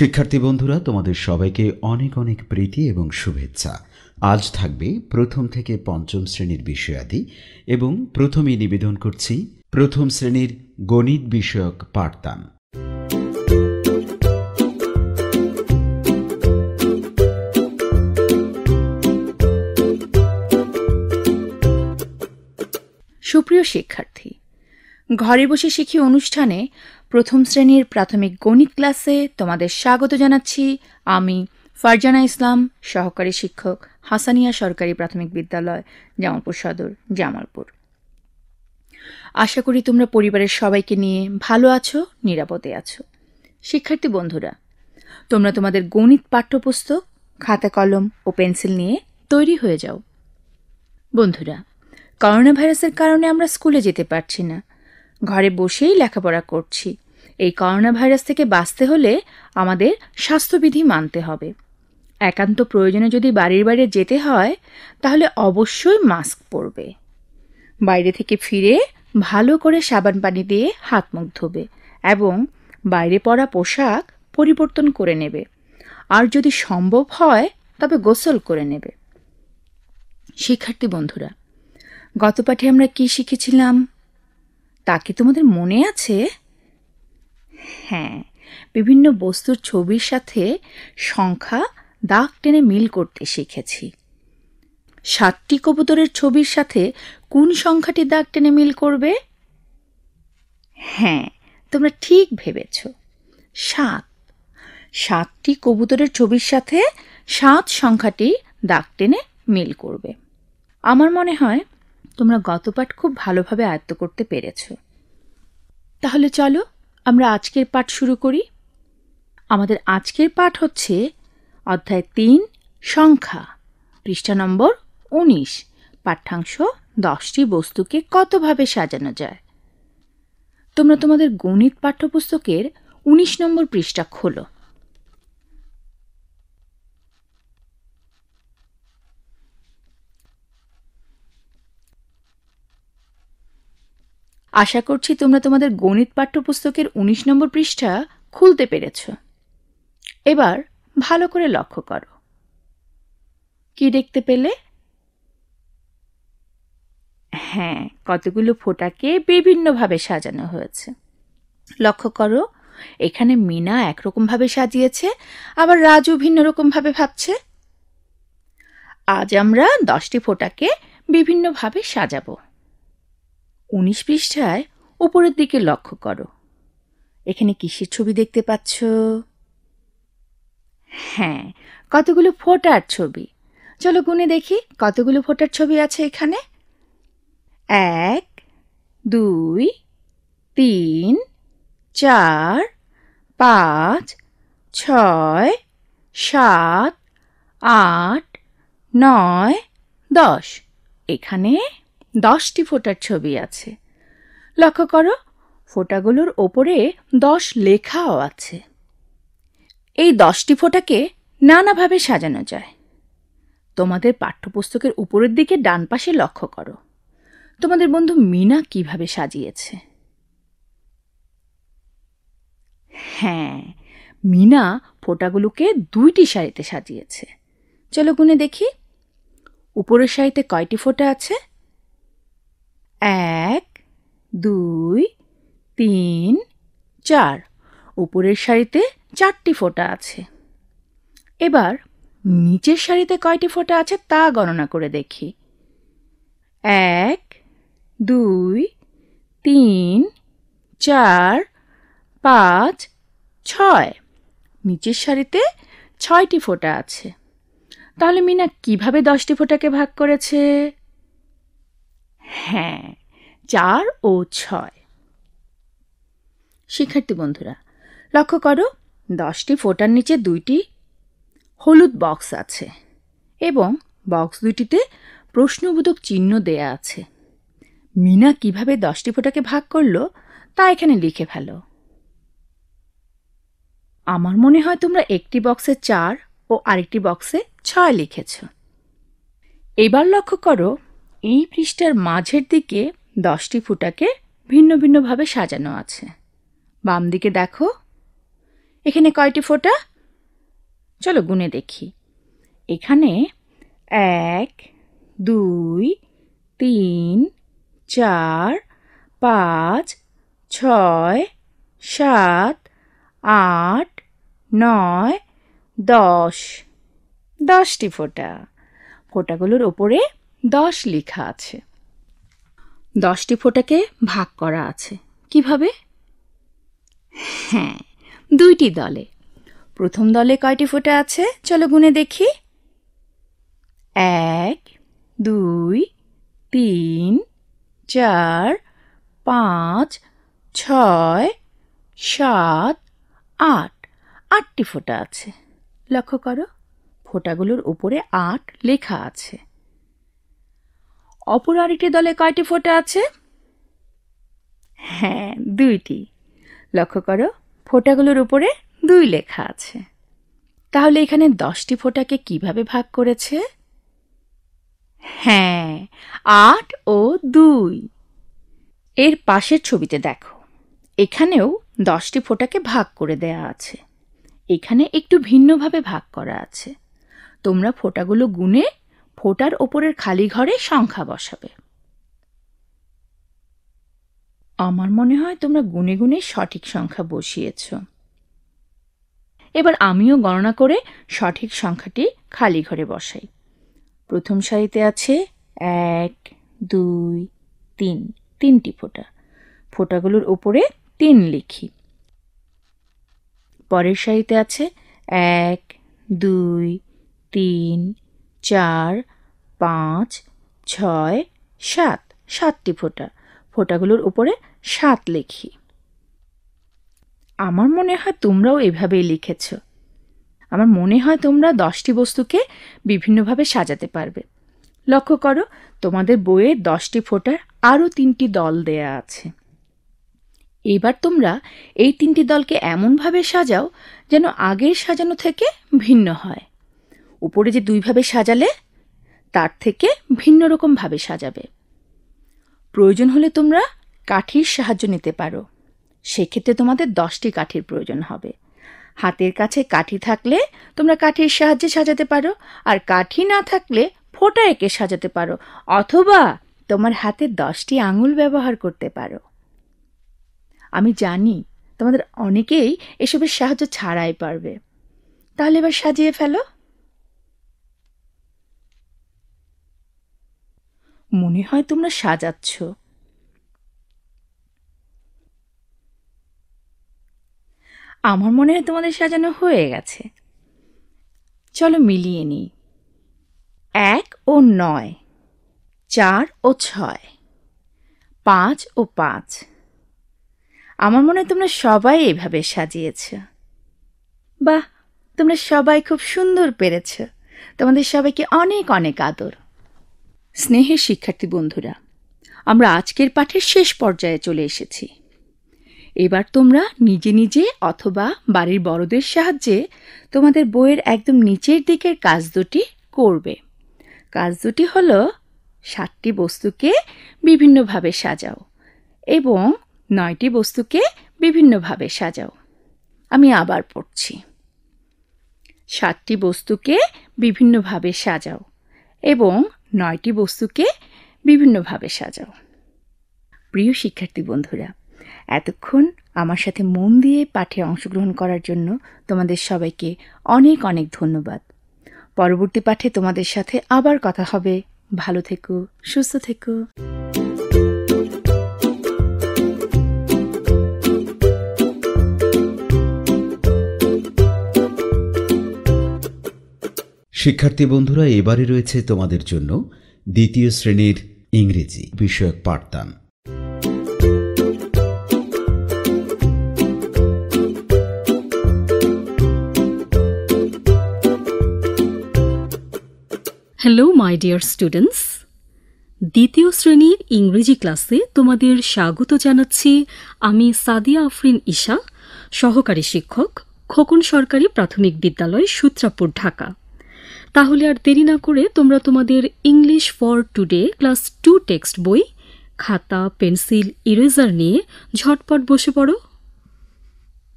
শিক্ষার্থী বন্ধুরা তোমাদের সবাইকে অনেক অনেক প্রীতি এবং শুভেচ্ছা আজ থাকবে প্রথম থেকে পঞ্চম শ্রেণীর বিষয়াদি এবং প্রথমেই নিবেদন করছি প্রথম শ্রেণীর গণিত বিষয়ক পাঠদান সুপ্রিয় শিক্ষার্থী ঘরে বসে শিখি অনুষ্ঠানে প্রথম শ্রেণীর প্রাথমিক গণিত ক্লাসে তোমাদের স্বাগত জানাচ্ছি আমি ফারজানা ইসলাম সহকারী শিক্ষক হাসানিয়া সরকারি প্রাথমিক বিদ্যালয় জামালপুর সদর জামালপুর আশা করি তোমরা পরিবারের সবাইকে নিয়ে ভালো আছো নিরাপদে আছো শিক্ষার্থী বন্ধুরা তোমরা তোমাদের গণিত পাঠ্যপুস্তক খাতা কলম ও পেন্সিল নিয়ে তৈরি হয়ে যাও বন্ধুরা করোনা ভাইরাসের কারণে আমরা স্কুলে যেতে পারছি না ঘরে বসেই লেখাপড়া করছি এই করোনা ভাইরাস থেকে বাঁচতে হলে আমাদের স্বাস্থ্যবিধি মানতে হবে একান্ত প্রয়োজনে যদি বাড়ির বাইরে যেতে হয় তাহলে অবশ্যই মাস্ক পরবে বাইরে থেকে ফিরে ভালো করে সাবান পানি দিয়ে হাত মুখ ধোবে এবং বাইরে পরা পোশাক পরিবর্তন করে নেবে আর যদি সম্ভব হয় তবে গোসল করে নেবে শিক্ষার্থী বন্ধুরা গত পাঠে আমরা কি শিখেছিলাম তা কি তোমাদের মনে আছে হ্যাঁ বিভিন্ন বস্তুর ছবির সাথে সংখ্যা দাগ টেনে মিল করতে শিখেছি সাতটি কবুতরের ছবির সাথে কোন সংখ্যাটি দাগ টেনে মিল করবে হ্যাঁ তোমরা ঠিক ভেবেছ সাত সাতটি কবুতরের ছবির সাথে সাত সংখ্যাটি দাগ টেনে মিল করবে আমার মনে হয় তোমরা গতপাঠ খুব ভালোভাবে আয়ত্ত করতে পেরেছ তাহলে চলো আমরা আজকের পাঠ শুরু করি আমাদের আজকের পাঠ হচ্ছে অধ্যায় তিন সংখ্যা পৃষ্ঠা নম্বর উনিশ পাঠ্যাংশ দশটি বস্তুকে কতভাবে সাজানো যায় তোমরা তোমাদের গণিত পাঠ্যপুস্তকের উনিশ নম্বর পৃষ্ঠা খোলো আশা করছি তোমরা তোমাদের গণিত পাঠ্যপুস্তকের ১৯ নম্বর পৃষ্ঠা খুলতে পেরেছ এবার ভালো করে লক্ষ্য করো কি দেখতে পেলে হ্যাঁ কতগুলো ফোটাকে বিভিন্নভাবে সাজানো হয়েছে লক্ষ্য করো এখানে মিনা একরকমভাবে সাজিয়েছে আবার রাজু ভিন্ন রকমভাবে ভাবছে আজ আমরা দশটি ফোটাকে বিভিন্নভাবে সাজাবো উনিশ পৃষ্ঠায় ওপরের দিকে লক্ষ্য করো এখানে কিসের ছবি দেখতে পাচ্ছ হ্যাঁ কতগুলো ফোটার ছবি চলো গুনে দেখি কতগুলো ফোটার ছবি আছে এখানে এক দুই তিন চার পাঁচ ছয় সাত আট নয় দশ এখানে দশটি ফোটার ছবি আছে লক্ষ্য করো ফোটাগুলোর ওপরে দশ লেখাও আছে এই দশটি ফোটাকে নানাভাবে সাজানো যায় তোমাদের পাঠ্যপুস্তকের উপরের দিকে ডান পাশে লক্ষ্য করো তোমাদের বন্ধু মিনা কিভাবে সাজিয়েছে হ্যাঁ মিনা ফোটাগুলোকে দুইটি শাড়িতে সাজিয়েছে চলো গুনে দেখি উপরের শাড়িতে কয়টি ফোঁটা আছে এক দুই তিন চার উপরের শাড়িতে চারটি ফোঁটা আছে এবার নিচের শাড়িতে কয়টি ফোঁটা আছে তা গণনা করে দেখি এক দুই তিন চার পাঁচ ছয় নিচের শাড়িতে ছয়টি ফোঁটা আছে তাহলে মিনা কিভাবে দশটি ফোঁটাকে ভাগ করেছে হ্যাঁ চার ও ছয় শিক্ষার্থী বন্ধুরা লক্ষ্য করো দশটি ফোটার নিচে দুইটি হলুদ বক্স আছে এবং বক্স দুটিতে প্রশ্নবোধক চিহ্ন দেয়া আছে মিনা কিভাবে দশটি ফোটাকে ভাগ করলো তা এখানে লিখে ফেলো আমার মনে হয় তোমরা একটি বক্সে চার ও আরেকটি বক্সে ছয় লিখেছ এবার লক্ষ্য করো এই পৃষ্ঠার মাঝের দিকে দশটি ফুটাকে ভিন্ন ভিন্নভাবে সাজানো আছে বাম দিকে দেখো এখানে কয়টি ফোঁটা চলো গুনে দেখি এখানে এক দুই তিন চার পাঁচ ছয় সাত আট নয় দশ দশটি ফোঁটা ফোঁটাগুলোর ওপরে দশ লেখা আছে দশটি ফোঁটাকে ভাগ করা আছে কিভাবে হ্যাঁ দুইটি দলে প্রথম দলে কয়টি ফোঁটা আছে চলো গুনে দেখি এক দুই তিন চার পাঁচ ছয় সাত আট আটটি ফোঁটা আছে লক্ষ্য করো ফোঁটাগুলোর উপরে আট লেখা আছে অপর আরেকটি দলে কয়টি ফোঁটা আছে হ্যাঁ দুইটি লক্ষ্য করো ফোঁটাগুলোর উপরে দুই লেখা আছে তাহলে এখানে দশটি ফোঁটাকে কিভাবে ভাগ করেছে হ্যাঁ আট ও দুই এর পাশের ছবিতে দেখো এখানেও দশটি ফোঁটাকে ভাগ করে দেয়া আছে এখানে একটু ভিন্নভাবে ভাগ করা আছে তোমরা ফোঁটাগুলো গুনে ফোটার ওপরের খালি ঘরে সংখ্যা বসাবে আমার মনে হয় তোমরা গুনে গুনে সঠিক সংখ্যা বসিয়েছ এবার আমিও গণনা করে সঠিক সংখ্যাটি খালি ঘরে বসাই প্রথম সারিতে আছে এক দুই তিন তিনটি ফোঁটা ফোঁটাগুলোর ওপরে তিন লিখি পরের সারিতে আছে এক দুই তিন চার পাঁচ ছয় সাত সাতটি ফোঁটা ফোঁটাগুলোর উপরে সাত লিখি আমার মনে হয় তোমরাও এভাবেই লিখেছ আমার মনে হয় তোমরা দশটি বস্তুকে বিভিন্নভাবে সাজাতে পারবে লক্ষ্য করো তোমাদের বইয়ে দশটি ফোঁটার আরও তিনটি দল দেয়া আছে এবার তোমরা এই তিনটি দলকে এমনভাবে সাজাও যেন আগের সাজানো থেকে ভিন্ন হয় উপরে যে দুইভাবে সাজালে তার থেকে ভিন্ন রকমভাবে সাজাবে প্রয়োজন হলে তোমরা কাঠির সাহায্য নিতে পারো সেক্ষেত্রে তোমাদের দশটি কাঠির প্রয়োজন হবে হাতের কাছে কাঠি থাকলে তোমরা কাঠির সাহায্যে সাজাতে পারো আর কাঠি না থাকলে ফোঁটা এঁকে সাজাতে পারো অথবা তোমার হাতে দশটি আঙুল ব্যবহার করতে পারো আমি জানি তোমাদের অনেকেই এসবের সাহায্য ছাড়াই পারবে তাহলে এবার সাজিয়ে ফেলো মনে হয় তোমরা সাজাচ্ছ আমার মনে হয় তোমাদের সাজানো হয়ে গেছে চলো মিলিয়ে নিই এক ও নয় চার ও ছয় পাঁচ ও পাঁচ আমার মনে হয় তোমরা সবাই এভাবে সাজিয়েছ বাহ তোমরা সবাই খুব সুন্দর পেরেছ তোমাদের সবাইকে অনেক অনেক আদর স্নেহের শিক্ষার্থী বন্ধুরা আমরা আজকের পাঠের শেষ পর্যায়ে চলে এসেছি এবার তোমরা নিজে নিজে অথবা বাড়ির বড়দের সাহায্যে তোমাদের বইয়ের একদম নিচের দিকের কাজ দুটি করবে কাজ দুটি হল সাতটি বস্তুকে বিভিন্নভাবে সাজাও এবং নয়টি বস্তুকে বিভিন্নভাবে সাজাও আমি আবার পড়ছি সাতটি বস্তুকে বিভিন্নভাবে সাজাও এবং নয়টি বস্তুকে বিভিন্নভাবে সাজাও প্রিয় শিক্ষার্থী বন্ধুরা এতক্ষণ আমার সাথে মন দিয়ে পাঠে অংশগ্রহণ করার জন্য তোমাদের সবাইকে অনেক অনেক ধন্যবাদ পরবর্তী পাঠে তোমাদের সাথে আবার কথা হবে ভালো থেকো সুস্থ থেকো শিক্ষার্থী বন্ধুরা এবারে রয়েছে তোমাদের জন্য দ্বিতীয় শ্রেণীর ইংরেজি বিষয়ক পাঠদান হ্যালো মাই ডিয়ার স্টুডেন্টস দ্বিতীয় শ্রেণীর ইংরেজি ক্লাসে তোমাদের স্বাগত জানাচ্ছি আমি সাদিয়া আফরিন ইশা সহকারী শিক্ষক খোকন সরকারি প্রাথমিক বিদ্যালয় সূত্রাপুর ঢাকা তাহলে আর দেরি না করে তোমরা তোমাদের English for today class two text বই খাতা পেন্সিল ইরেজার নিয়ে ঝটপট বসে পড়ো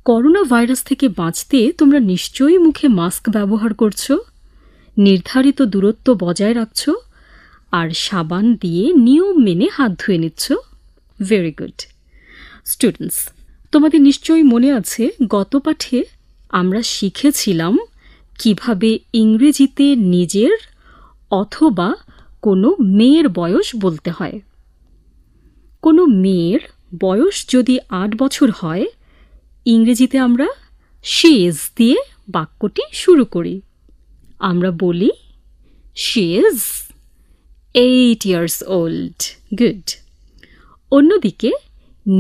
করোনা ভাইরাস থেকে বাঁচতে তোমরা নিশ্চয়ই মুখে মাস্ক ব্যবহার করছো নির্ধারিত দূরত্ব বজায় রাখছ আর সাবান দিয়ে নিয়ম মেনে হাত ধুয়ে নিচ্ছ ভেরি গুড স্টুডেন্টস তোমাদের নিশ্চয়ই মনে আছে গত পাঠে আমরা শিখেছিলাম কিভাবে ইংরেজিতে নিজের অথবা কোনো মেয়ের বয়স বলতে হয় কোনো মেয়ের বয়স যদি আট বছর হয় ইংরেজিতে আমরা শেজ দিয়ে বাক্যটি শুরু করি আমরা বলি she's eight years old good অন্যদিকে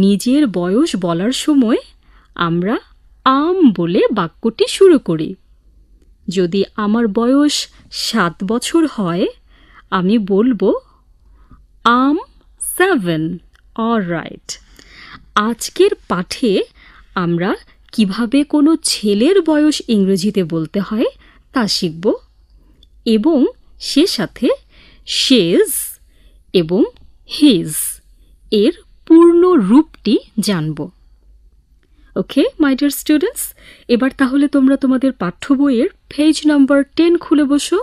নিজের বয়স বলার সময় আমরা আম বলে বাক্যটি শুরু করি যদি আমার বয়স সাত বছর হয় আমি বলবো আম সেভেন অর রাইট আজকের পাঠে আমরা কিভাবে কোনো ছেলের বয়স ইংরেজিতে বলতে হয় তা শিখব এবং সে সাথে শেজ এবং হিজ এর পূর্ণ রূপটি জানব ওকে মাই ডিয়ার স্টুডেন্টস এবার তাহলে তোমরা তোমাদের পাঠ্য বইয়ের পেজ নাম্বার টেন খুলে বসো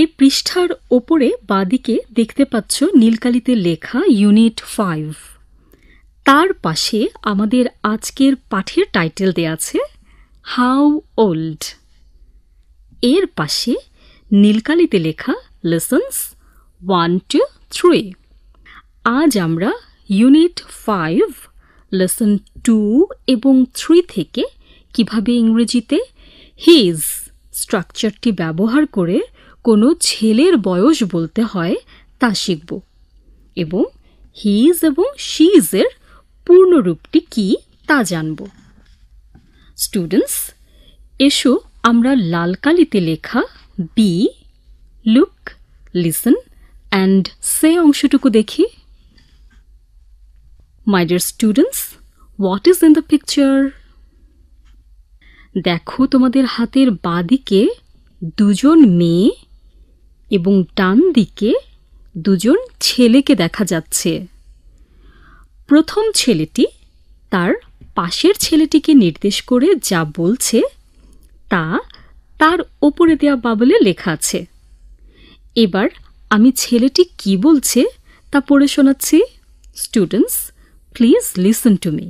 এই পৃষ্ঠার ওপরে বাদিকে দেখতে পাচ্ছ নীলকালিতে লেখা ইউনিট ফাইভ তার পাশে আমাদের আজকের পাঠের টাইটেল দেয়া আছে হাউ ওল্ড এর পাশে নীলকালিতে লেখা লেসন্স ওয়ান টু থ্রি আজ আমরা ইউনিট ফাইভ লেসন টু এবং থ্রি থেকে কিভাবে ইংরেজিতে হিজ স্ট্রাকচারটি ব্যবহার করে কোনো ছেলের বয়স বলতে হয় তা শিখব এবং হিজ এবং শিজের পূর্ণরূপটি কি তা জানব স্টুডেন্টস এসো আমরা লালকালিতে লেখা B look listen and say অংশটুকু দেখি my dear students what is in the picture দেখো তোমাদের হাতের বাঁদিকে দুজন মেয়ে এবং ডান দিকে দুজন ছেলেকে দেখা যাচ্ছে প্রথম ছেলেটি তার পাশের ছেলেটিকে নির্দেশ করে যা বলছে তা তার ওপরে দেওয়া বাবলে লেখা আছে এবার আমি ছেলেটি কি বলছে তা পড়ে শোনাচ্ছি students please listen to me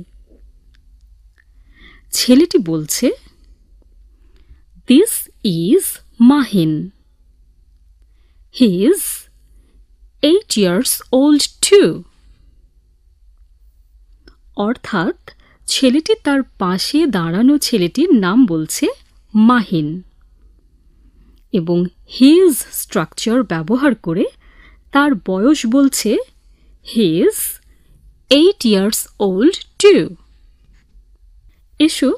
ছেলেটি বলছে this is Mahin he is eight years old too অর্থাৎ ছেলেটি তার পাশে দাঁড়ানো ছেলেটির নাম বলছে মাহিন এবং হিজ স্ট্রাকচার ব্যবহার করে তার বয়স বলছে he's eight years old too এসো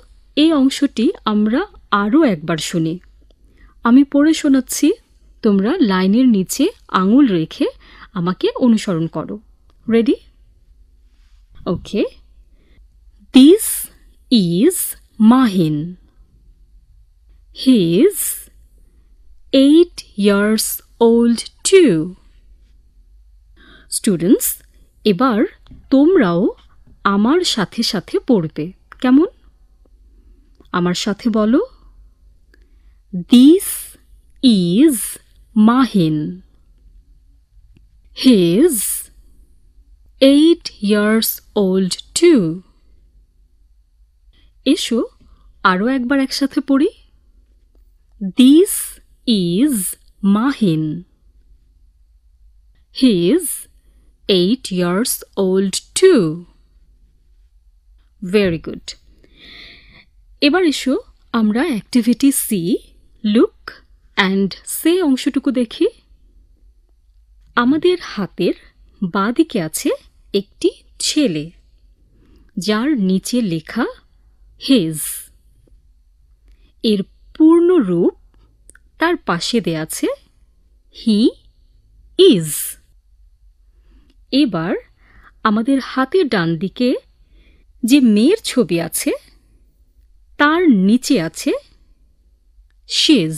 এই অংশটি আমরা আরও একবার শুনি আমি পড়ে শোনাচ্ছি তোমরা লাইনের নিচে আঙুল রেখে আমাকে অনুসরণ করো ready okay this is Mahin he is eight years old too. Students এবার তোমরাও আমার সাথে সাথে পড়বে কেমন আমার সাথে বলো this is Mahin he's eight years old too এসো আরও একবার একসাথে পড়ি this is Mahin He is 8 years old too. Very good এবার এসো আমরা activity C look and say অংশটুকু দেখি আমাদের হাতের বাঁদিকে আছে একটি ছেলে যার নিচে লেখা হেজ এর পূর্ণ রূপ তার পাশে দেয়া আছে হি ইজ এবার আমাদের হাতের ডান দিকে যে মেয়ের ছবি আছে তার নিচে আছে শিজ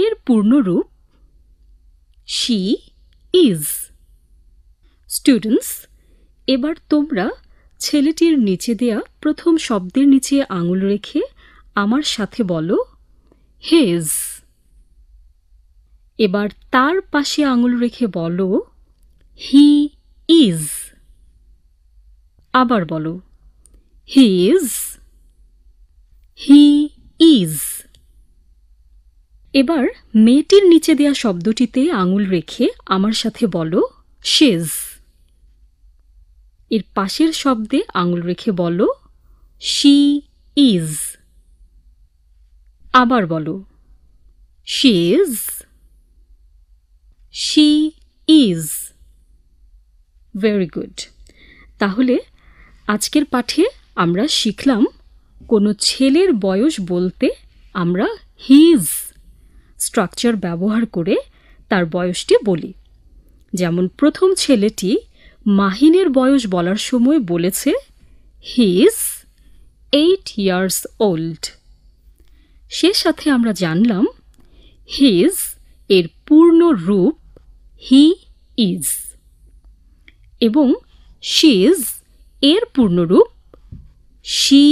এর পূর্ণরূপ শি ইজ স্টুডেন্টস এবার তোমরা ছেলেটির নিচে দেয়া প্রথম শব্দের নিচে আঙুল রেখে আমার সাথে বলো হিজ এবার তার পাশে আঙুল রেখে বলো হি ইজ আবার বলো হি ইজ হি ইজ এবার মেয়েটির নিচে দেয়া শব্দটিতে আঙুল রেখে আমার সাথে বলো শেজ এর পাশের শব্দে আঙুল রেখে বলো শি ইজ আবার বলো she is she is very good তাহলে আজকের পাঠে আমরা শিখলাম কোনো ছেলের বয়স বলতে আমরা হিজ স্ট্রাকচার ব্যবহার করে তার বয়সটি বলি যেমন প্রথম ছেলেটি মাহিনের বয়স বলার সময় বলেছে হিজ এইট ইয়ার্স ওল্ড সে সাথে আমরা জানলাম হিজ এর পূর্ণ রূপ হি ইজ এবং শিজ এর পূর্ণরূপ শি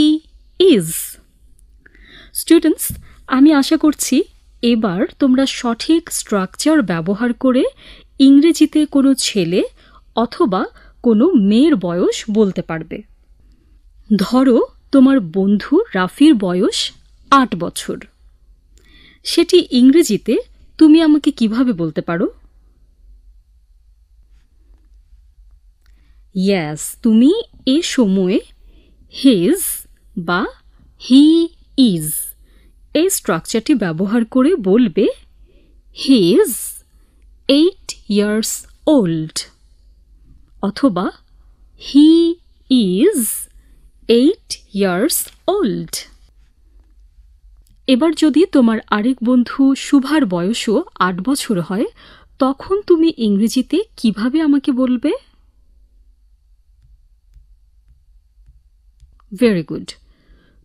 ইজ স্টুডেন্টস আমি আশা করছি এবার তোমরা সঠিক স্ট্রাকচার ব্যবহার করে ইংরেজিতে কোনো ছেলে অথবা কোনো মেয়ের বয়স বলতে পারবে ধরো তোমার বন্ধু রাফির বয়স আট বছর সেটি ইংরেজিতে তুমি আমাকে কিভাবে বলতে পারো ইয়াস তুমি এ সময়ে হিজ বা হি ইজ এই স্ট্রাকচারটি ব্যবহার করে বলবে he is eight years old অথবা he is eight years old এবার যদি তোমার আরেক বন্ধু শুভার বয়সও আট বছর হয় তখন তুমি ইংরেজিতে কিভাবে আমাকে বলবে ভেরি গুড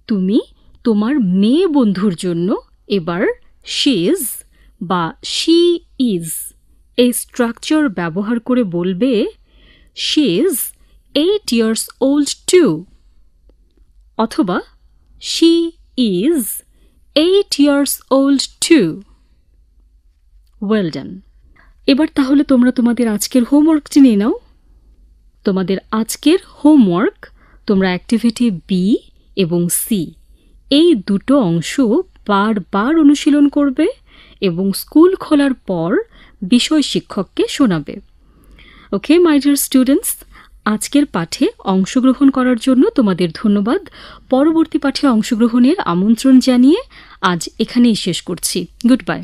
তুমি তোমার মেয়ে বন্ধুর জন্য এবার শিজ বা শি ইজ এই স্ট্রাকচার ব্যবহার করে বলবে she's eight years old too অথবা she is eight years old too well done এবার তাহলে তোমরা তোমাদের আজকের হোমওয়ার্ক নিয়ে নাও তোমাদের আজকের হোমওয়ার্ক তোমরা অ্যাক্টিভিটি বি এবং সি এই দুটো অংশ বারবার অনুশীলন করবে এবং স্কুল খোলার পর বিষয় শিক্ষককে শোনাবে ওকে মাই ডিয়ার স্টুডেন্টস আজকের পাঠে অংশগ্রহণ করার জন্য তোমাদের ধন্যবাদ পরবর্তী পাঠে অংশগ্রহণের আমন্ত্রণ জানিয়ে আজ এখানেই শেষ করছি গুড বাই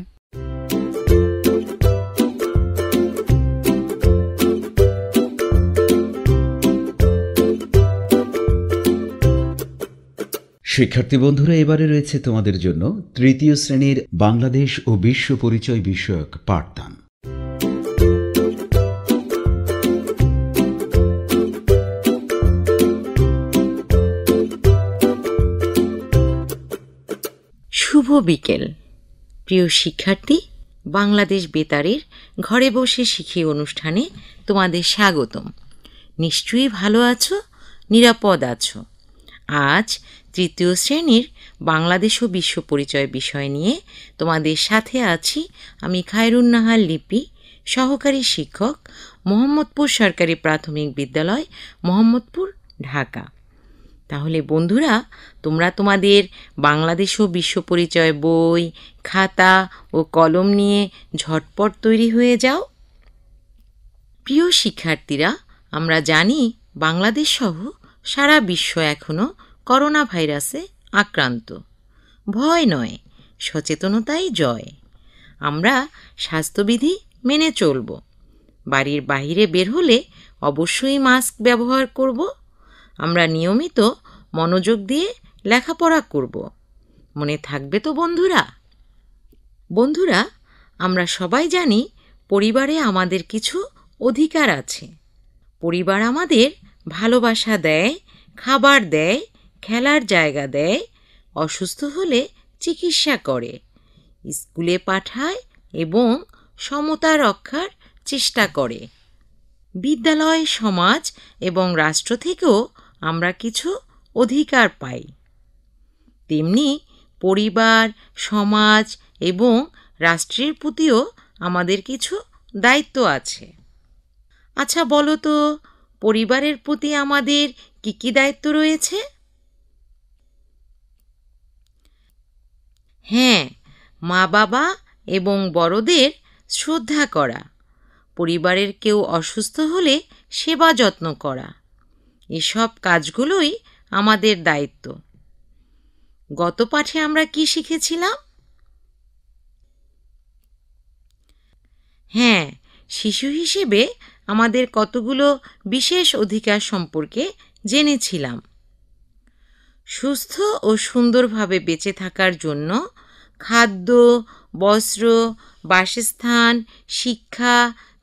শিক্ষার্থী বন্ধুরা এবারে রয়েছে তোমাদের জন্য তৃতীয় শ্রেণীর বাংলাদেশ ও বিশ্ব পরিচয় বিষয়ক পাঠদান শুভ বিকেল প্রিয় শিক্ষার্থী বাংলাদেশ বেতারের ঘরে বসে শিখি অনুষ্ঠানে তোমাদের স্বাগতম নিশ্চয়ই ভালো আছো নিরাপদ আছো আজ তৃতীয় শ্রেণীর বাংলাদেশ ও বিশ্ব পরিচয় বিষয় নিয়ে তোমাদের সাথে আছি আমি খায়রুন্নাহার লিপি সহকারী শিক্ষক মোহাম্মদপুর সরকারি প্রাথমিক বিদ্যালয় মোহাম্মদপুর ঢাকা তাহলে বন্ধুরা তোমরা তোমাদের বাংলাদেশ ও বিশ্ব পরিচয় বই খাতা ও কলম নিয়ে ঝটপট তৈরি হয়ে যাও প্রিয় শিক্ষার্থীরা আমরা জানি বাংলাদেশ সহ সারা বিশ্ব এখনও করোনা ভাইরাসে আক্রান্ত ভয় নয় সচেতনতাই জয় আমরা স্বাস্থ্যবিধি মেনে চলব বাড়ির বাহিরে বের হলে অবশ্যই মাস্ক ব্যবহার করব আমরা নিয়মিত মনোযোগ দিয়ে লেখাপড়া করব মনে থাকবে তো বন্ধুরা বন্ধুরা আমরা সবাই জানি পরিবারে আমাদের কিছু অধিকার আছে পরিবার আমাদের ভালোবাসা দেয় খাবার দেয় খেলার জায়গা দেয় অসুস্থ হলে চিকিৎসা করে স্কুলে পাঠায় এবং সমতা রক্ষার চেষ্টা করে বিদ্যালয় সমাজ এবং রাষ্ট্র থেকেও আমরা কিছু অধিকার পাই তেমনি পরিবার সমাজ এবং রাষ্ট্রের প্রতিও আমাদের কিছু দায়িত্ব আছে আচ্ছা বলো তো পরিবারের প্রতি আমাদের কি কি দায়িত্ব রয়েছে হ্যাঁ মা বাবা এবং বড়দের শ্রদ্ধা করা পরিবারের কেউ অসুস্থ হলে সেবা যত্ন করা এসব কাজগুলোই আমাদের দায়িত্ব গত পাঠে আমরা কি শিখেছিলাম হ্যাঁ শিশু হিসেবে আমাদের কতগুলো বিশেষ অধিকার সম্পর্কে জেনেছিলাম সুস্থ ও সুন্দরভাবে বেঁচে থাকার জন্য খাদ্য বস্ত্র বাসস্থান শিক্ষা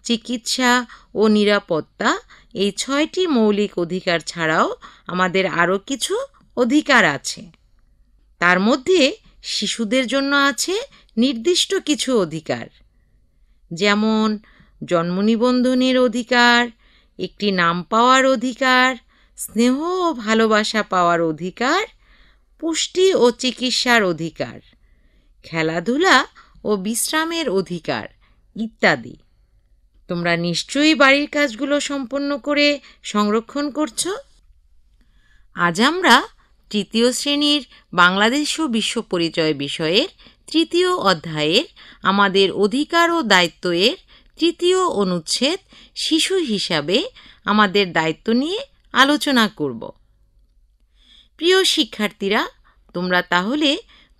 চিকিৎসা ও নিরাপত্তা এই ছয়টি মৌলিক অধিকার ছাড়াও আমাদের আরও কিছু অধিকার আছে তার মধ্যে শিশুদের জন্য আছে নির্দিষ্ট কিছু অধিকার যেমন জন্ম নিবন্ধনের অধিকার একটি নাম পাওয়ার অধিকার স্নেহ ও ভালোবাসা পাওয়ার অধিকার পুষ্টি ও চিকিৎসার অধিকার খেলাধুলা ও বিশ্রামের অধিকার ইত্যাদি তোমরা নিশ্চয়ই বাড়ির কাজগুলো সম্পন্ন করে সংরক্ষণ করছো আজ আমরা তৃতীয় শ্রেণীর বাংলাদেশ ও বিশ্ব পরিচয় বিষয়ের তৃতীয় অধ্যায়ের আমাদের অধিকার ও দায়িত্ব এর তৃতীয় অনুচ্ছেদ শিশু হিসাবে আমাদের দায়িত্ব নিয়ে আলোচনা করব প্রিয় শিক্ষার্থীরা তোমরা তাহলে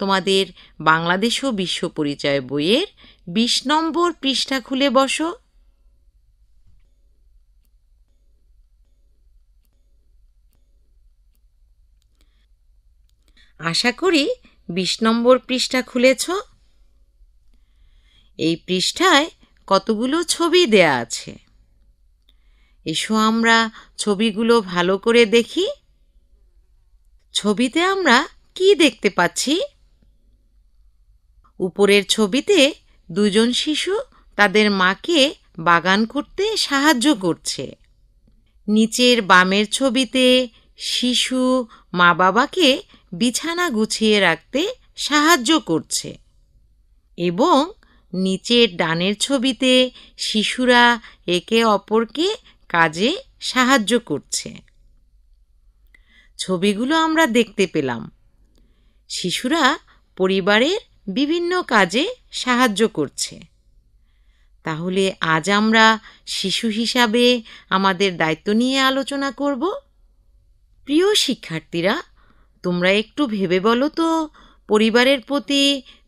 তোমাদের বাংলাদেশ ও বিশ্ব পরিচয় বইয়ের বিশ নম্বর পৃষ্ঠা খুলে বসো আশা করি বিশ নম্বর পৃষ্ঠা খুলেছ এই পৃষ্ঠায় কতগুলো ছবি দেয়া আছে এসো আমরা ছবিগুলো ভালো করে দেখি ছবিতে আমরা কি দেখতে পাচ্ছি উপরের ছবিতে দুজন শিশু তাদের মাকে বাগান করতে সাহায্য করছে নিচের বামের ছবিতে শিশু মা বাবাকে বিছানা গুছিয়ে রাখতে সাহায্য করছে এবং নিচের ডানের ছবিতে শিশুরা একে অপরকে কাজে সাহায্য করছে ছবিগুলো আমরা দেখতে পেলাম শিশুরা পরিবারের বিভিন্ন কাজে সাহায্য করছে তাহলে আজ আমরা শিশু হিসাবে আমাদের দায়িত্ব নিয়ে আলোচনা করব প্রিয় শিক্ষার্থীরা তোমরা একটু ভেবে বলো তো পরিবারের প্রতি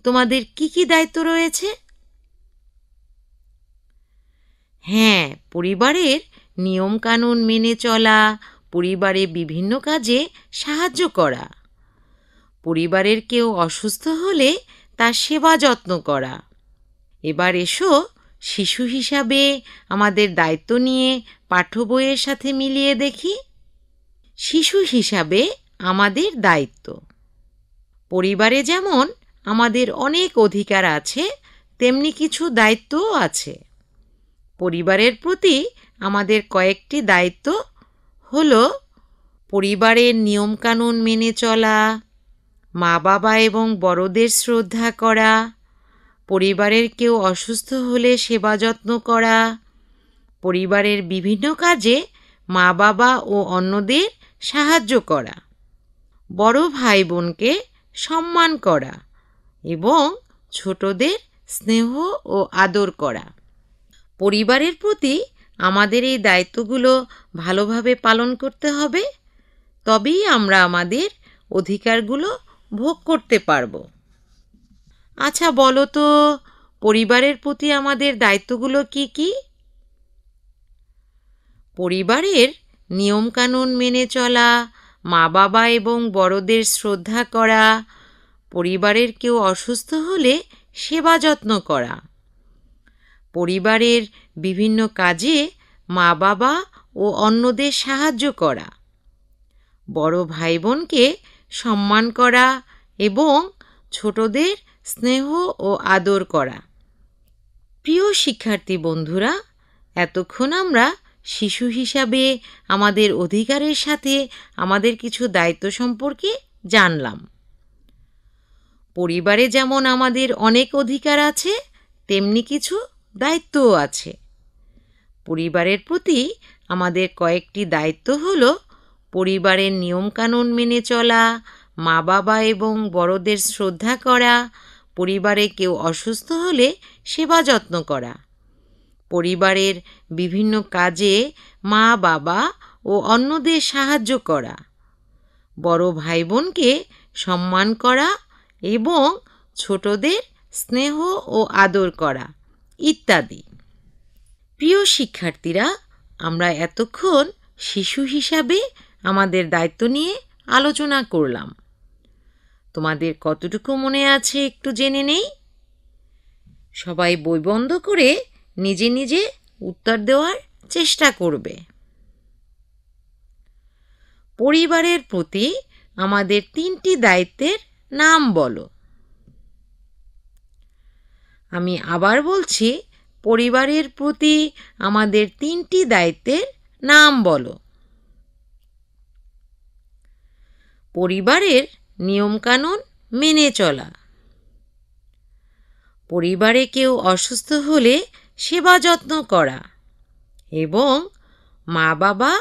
তোমাদের কি কি দায়িত্ব রয়েছে হ্যাঁ পরিবারের নিয়মকানুন মেনে চলা পরিবারে বিভিন্ন কাজে সাহায্য করা পরিবারের কেউ অসুস্থ হলে তার সেবা যত্ন করা এবার এসো শিশু হিসাবে আমাদের দায়িত্ব নিয়ে পাঠ্য বইয়ের সাথে মিলিয়ে দেখি শিশু হিসাবে আমাদের দায়িত্ব পরিবারে যেমন আমাদের অনেক অধিকার আছে তেমনি কিছু দায়িত্বও আছে পরিবারের প্রতি আমাদের কয়েকটি দায়িত্ব হল পরিবারের নিয়মকানুন মেনে চলা মা বাবা এবং বড়দের শ্রদ্ধা করা পরিবারের কেউ অসুস্থ হলে সেবা যত্ন করা পরিবারের বিভিন্ন কাজে মা বাবা ও অন্যদের সাহায্য করা বড় ভাই বোনকে সম্মান করা এবং ছোটদের স্নেহ ও আদর করা পরিবারের প্রতি আমাদের এই দায়িত্বগুলো ভালোভাবে পালন করতে হবে তবেই আমরা আমাদের অধিকারগুলো ভোগ করতে পারব আচ্ছা বলো তো পরিবারের প্রতি আমাদের দায়িত্বগুলো কি কি পরিবারের নিয়মকানুন মেনে চলা মা বাবা এবং বড়দের শ্রদ্ধা করা পরিবারের কেউ অসুস্থ হলে সেবা যত্ন করা পরিবারের বিভিন্ন কাজে মা বাবা ও অন্যদের সাহায্য করা বড় ভাই বোনকে সম্মান করা এবং ছোটদের স্নেহ ও আদর করা প্রিয় শিক্ষার্থী বন্ধুরা এতক্ষণ আমরা শিশু হিসাবে আমাদের অধিকারের সাথে আমাদের কিছু দায়িত্ব সম্পর্কে জানলাম পরিবারে যেমন আমাদের অনেক অধিকার আছে তেমনি কিছু দায়িত্বও আছে পরিবারের প্রতি আমাদের কয়েকটি দায়িত্ব হল পরিবারের নিয়মকানুন মেনে চলা মা বাবা এবং বড়দের শ্রদ্ধা করা পরিবারে কেউ অসুস্থ হলে সেবা যত্ন করা পরিবারের বিভিন্ন কাজে মা বাবা ও অন্যদের সাহায্য করা বড় ভাই বোনকে সম্মান করা এবং ছোটদের স্নেহ ও আদর করা ইত্যাদি প্রিয় শিক্ষার্থীরা আমরা এতক্ষণ শিশু হিসাবে আমাদের দায়িত্ব নিয়ে আলোচনা করলাম তোমাদের কতটুকু মনে আছে একটু জেনে নেই সবাই বই বন্ধ করে নিজে নিজে উত্তর দেওয়ার চেষ্টা করবে পরিবারের প্রতি আমাদের তিনটি দায়িত্বের নাম বলো আমি আবার বলছি পরিবারের প্রতি আমাদের তিনটি দায়িত্বের নাম বলো পরিবারের নিয়মকানুন মেনে চলা পরিবারে কেউ অসুস্থ হলে সেবা যত্ন করা এবং মা বাবা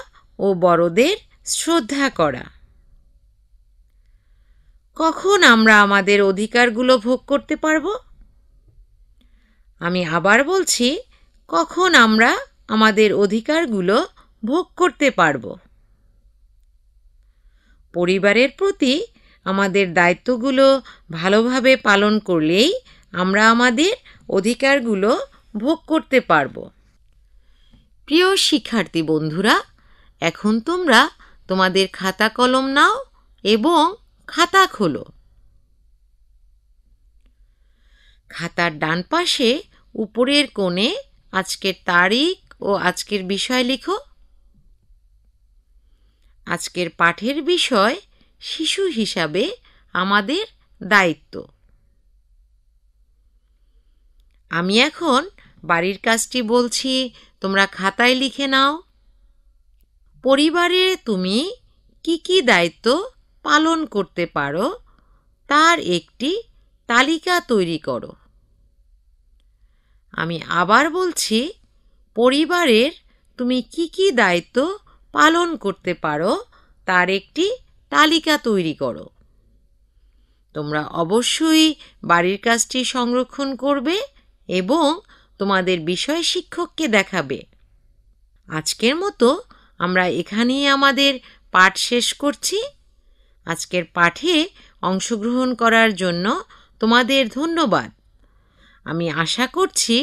ও বড়দের শ্রদ্ধা করা কখন আমরা আমাদের অধিকারগুলো ভোগ করতে পারব আমি আবার বলছি কখন আমরা আমাদের অধিকারগুলো ভোগ করতে পারব পরিবারের প্রতি আমাদের দায়িত্বগুলো ভালোভাবে পালন করলেই আমরা আমাদের অধিকারগুলো ভোগ করতে পারব প্রিয় শিক্ষার্থী বন্ধুরা এখন তোমরা তোমাদের খাতা কলম নাও এবং খাতা খোলো খাতার ডান পাশে উপরের কোণে আজকের তারিখ ও আজকের বিষয় লিখো আজকের পাঠের বিষয় শিশু হিসাবে আমাদের দায়িত্ব আমি এখন বাড়ির কাজটি বলছি তোমরা খাতায় লিখে নাও পরিবারে তুমি কি কি দায়িত্ব পালন করতে পারো তার একটি তালিকা তৈরি করো আমি আবার বলছি পরিবারের তুমি কি কি দায়িত্ব পালন করতে পারো তার একটি তালিকা তৈরি করো তোমরা অবশ্যই বাড়ির কাজটি সংরক্ষণ করবে এবং তোমাদের বিষয় শিক্ষককে দেখাবে আজকের মতো আমরা এখানেই আমাদের পাঠ শেষ করছি আজকের পাঠে অংশগ্রহণ করার জন্য তোমাদের ধন্যবাদ আমি আশা করছি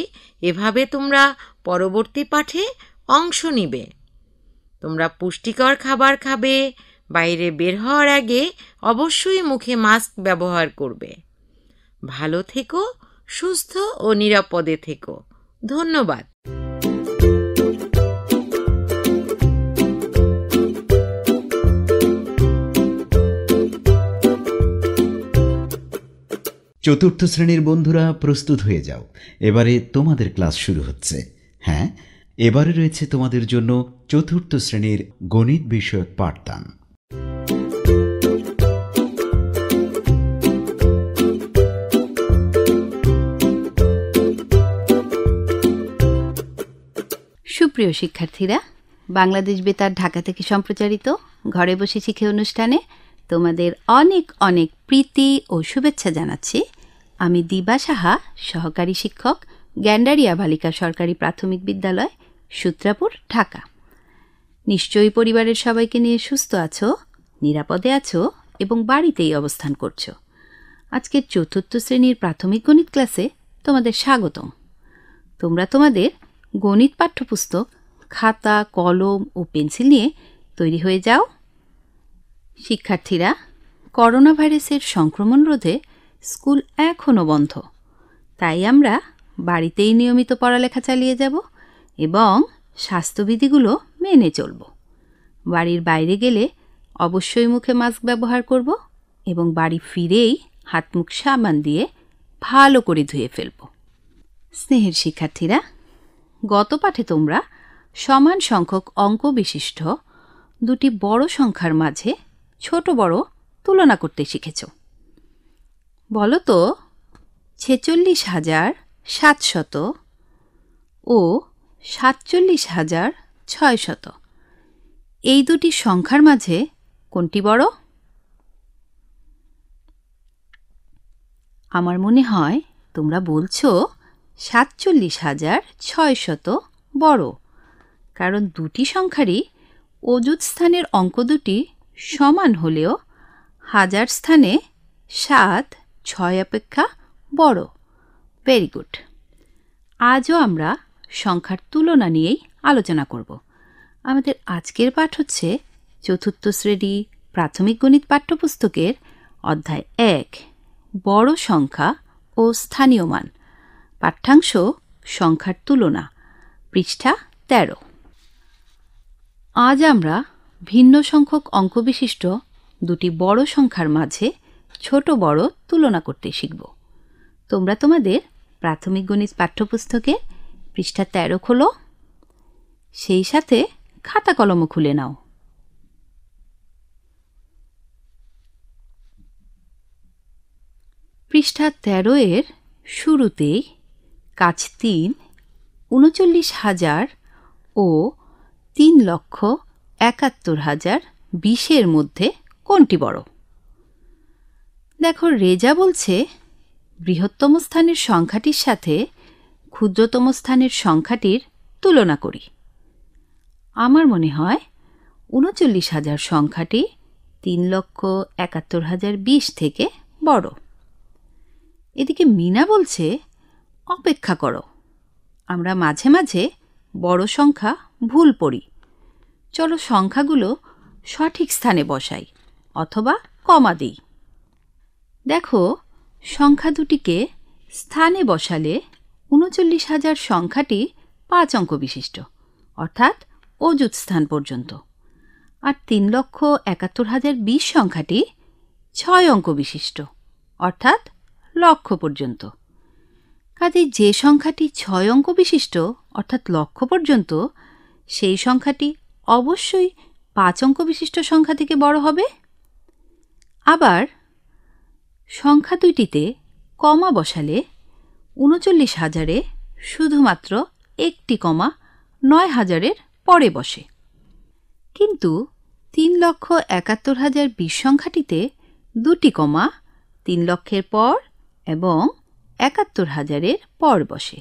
এভাবে তোমরা পরবর্তী পাঠে অংশ নিবে তোমরা পুষ্টিকর খাবার খাবে বাইরে বের হওয়ার আগে অবশ্যই মুখে মাস্ক ব্যবহার করবে ভালো থেকো সুস্থ ও নিরাপদে থেকো ধন্যবাদ চতুর্থ শ্রেণীর বন্ধুরা প্রস্তুত হয়ে যাও এবারে তোমাদের ক্লাস শুরু হচ্ছে হ্যাঁ এবারে রয়েছে তোমাদের জন্য চতুর্থ শ্রেণীর গণিত বিষয়ক পাঠদান সুপ্রিয় শিক্ষার্থীরা বাংলাদেশ বেতার ঢাকা থেকে সম্প্রচারিত ঘরে বসে শিখে অনুষ্ঠানে তোমাদের অনেক অনেক প্রীতি ও শুভেচ্ছা জানাচ্ছি আমি দিবা সাহা সহকারী শিক্ষক গ্যান্ডারিয়া বালিকা সরকারি প্রাথমিক বিদ্যালয় সূত্রাপুর ঢাকা নিশ্চয়ই পরিবারের সবাইকে নিয়ে সুস্থ আছো নিরাপদে আছো এবং বাড়িতেই অবস্থান করছো আজকের চতুর্থ শ্রেণীর প্রাথমিক গণিত ক্লাসে তোমাদের স্বাগতম তোমরা তোমাদের গণিত পাঠ্যপুস্তক খাতা কলম ও পেন্সিল নিয়ে তৈরি হয়ে যাও শিক্ষার্থীরা করোনা ভাইরাসের সংক্রমণ রোধে স্কুল এখনও বন্ধ তাই আমরা বাড়িতেই নিয়মিত পড়ালেখা চালিয়ে যাব এবং স্বাস্থ্যবিধিগুলো মেনে চলব বাড়ির বাইরে গেলে অবশ্যই মুখে মাস্ক ব্যবহার করব এবং বাড়ি ফিরেই হাত মুখ সাবান দিয়ে ভালো করে ধুয়ে ফেলব স্নেহের শিক্ষার্থীরা গত পাঠে তোমরা সমান সংখ্যক অঙ্ক বিশিষ্ট দুটি বড় সংখ্যার মাঝে ছোট বড় তুলনা করতে শিখেছ বলো তো ছেচল্লিশ হাজার সাতশত ও সাতচল্লিশ হাজার ছয়শত এই দুটি সংখ্যার মাঝে কোনটি বড় আমার মনে হয় তোমরা বলছো সাতচল্লিশ হাজার ছয়শত বড় কারণ দুটি সংখ্যারই অজুত স্থানের অঙ্ক দুটি সমান হলেও হাজার স্থানে সাত ছয় অপেক্ষা বড় ভেরি গুড আজও আমরা সংখ্যার তুলনা নিয়েই আলোচনা করব আমাদের আজকের পাঠ হচ্ছে চতুর্থ শ্রেণী প্রাথমিক গণিত পাঠ্যপুস্তকের অধ্যায় এক বড় সংখ্যা ও স্থানীয় মান পাঠ্যাংশ সংখ্যার তুলনা পৃষ্ঠা ১৩ আজ আমরা ভিন্ন সংখ্যক অঙ্কবিশিষ্ট দুটি বড় সংখ্যার মাঝে ছোট বড় তুলনা করতে শিখব তোমরা তোমাদের প্রাথমিক গণিত পাঠ্যপুস্তকে পৃষ্ঠা ১৩ খোলো সেই সাথে খাতা কলমও খুলে নাও পৃষ্ঠা ১৩ এর শুরুতেই কাজ তিন উনচল্লিশ হাজার ও তিন লক্ষ একাত্তর হাজার বিশের মধ্যে কোনটি বড় দেখো রেজা বলছে বৃহত্তম স্থানের সংখ্যাটির সাথে ক্ষুদ্রতম স্থানের সংখ্যাটির তুলনা করি আমার মনে হয় উনচল্লিশ হাজার সংখ্যাটি তিন লক্ষ একাত্তর হাজার বিশ থেকে বড় এদিকে মিনা বলছে অপেক্ষা করো আমরা মাঝে মাঝে বড় সংখ্যা ভুল পড়ি চলো সংখ্যাগুলো সঠিক স্থানে বসাই অথবা কমা দিই দেখো সংখ্যা দুটিকে স্থানে বসালে উনচল্লিশ হাজার সংখ্যাটি পাঁচ অঙ্ক বিশিষ্ট অর্থাৎ অযুত স্থান পর্যন্ত আর তিন লক্ষ একাত্তর হাজার বিশ সংখ্যাটি ছয় অঙ্ক বিশিষ্ট অর্থাৎ লক্ষ পর্যন্ত কাজে যে সংখ্যাটি ছয় অঙ্ক বিশিষ্ট অর্থাৎ লক্ষ পর্যন্ত সেই সংখ্যাটি অবশ্যই পাঁচ অঙ্ক বিশিষ্ট সংখ্যা থেকে বড় হবে আবার সংখ্যা দুইটিতে কমা বসালে উনচল্লিশ হাজারে শুধুমাত্র একটি কমা নয় হাজারের পরে বসে কিন্তু তিন লক্ষ একাত্তর হাজার বিশ সংখ্যাটিতে দুটি কমা তিন লক্ষের পর এবং একাত্তর হাজারের পর বসে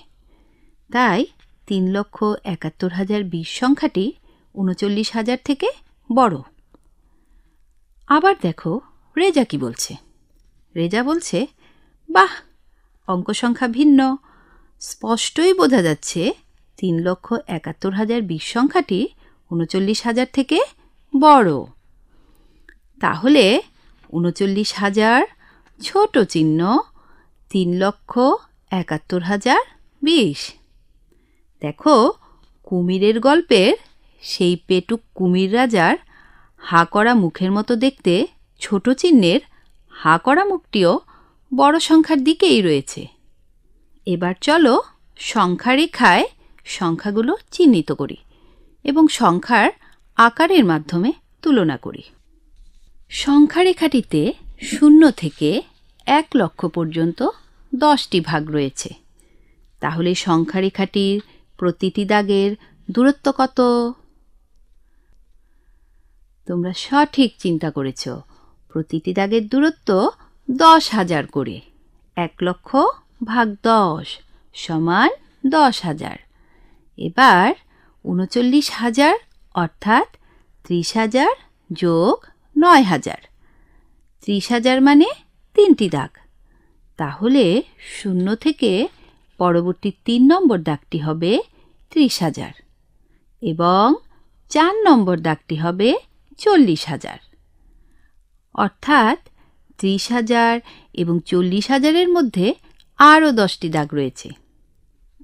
তাই তিন লক্ষ একাত্তর হাজার বিশ সংখ্যাটি উনচল্লিশ হাজার থেকে বড় আবার দেখো রেজা কি বলছে রেজা বলছে বাহ অঙ্ক সংখ্যা ভিন্ন স্পষ্টই বোঝা যাচ্ছে তিন লক্ষ একাত্তর হাজার বিশ সংখ্যাটি উনচল্লিশ হাজার থেকে বড় তাহলে উনচল্লিশ হাজার ছোট চিহ্ন তিন লক্ষ একাত্তর হাজার বিশ দেখো কুমিরের গল্পের সেই পেটুক কুমির রাজার হা করা মুখের মতো দেখতে ছোট চিহ্নের হা করা মুখটিও বড় সংখ্যার দিকেই রয়েছে এবার চলো সংখ্যা রেখায় সংখ্যাগুলো চিহ্নিত করি এবং সংখ্যার আকারের মাধ্যমে তুলনা করি সংখ্যা রেখাটিতে শূন্য থেকে এক লক্ষ পর্যন্ত দশটি ভাগ রয়েছে তাহলে সংখ্যারেখাটির প্রতিটি দাগের দূরত্ব কত তোমরা সঠিক চিন্তা করেছ প্রতিটি দাগের দূরত্ব দশ হাজার করে এক লক্ষ ভাগ দশ সমান দশ হাজার এবার উনচল্লিশ হাজার অর্থাৎ ত্রিশ হাজার যোগ নয় হাজার ত্রিশ হাজার মানে তিনটি দাগ তাহলে শূন্য থেকে পরবর্তী তিন নম্বর দাগটি হবে ত্রিশ হাজার এবং চার নম্বর দাগটি হবে চল্লিশ হাজার অর্থাৎ ত্রিশ হাজার এবং চল্লিশ হাজারের মধ্যে আরও দশটি দাগ রয়েছে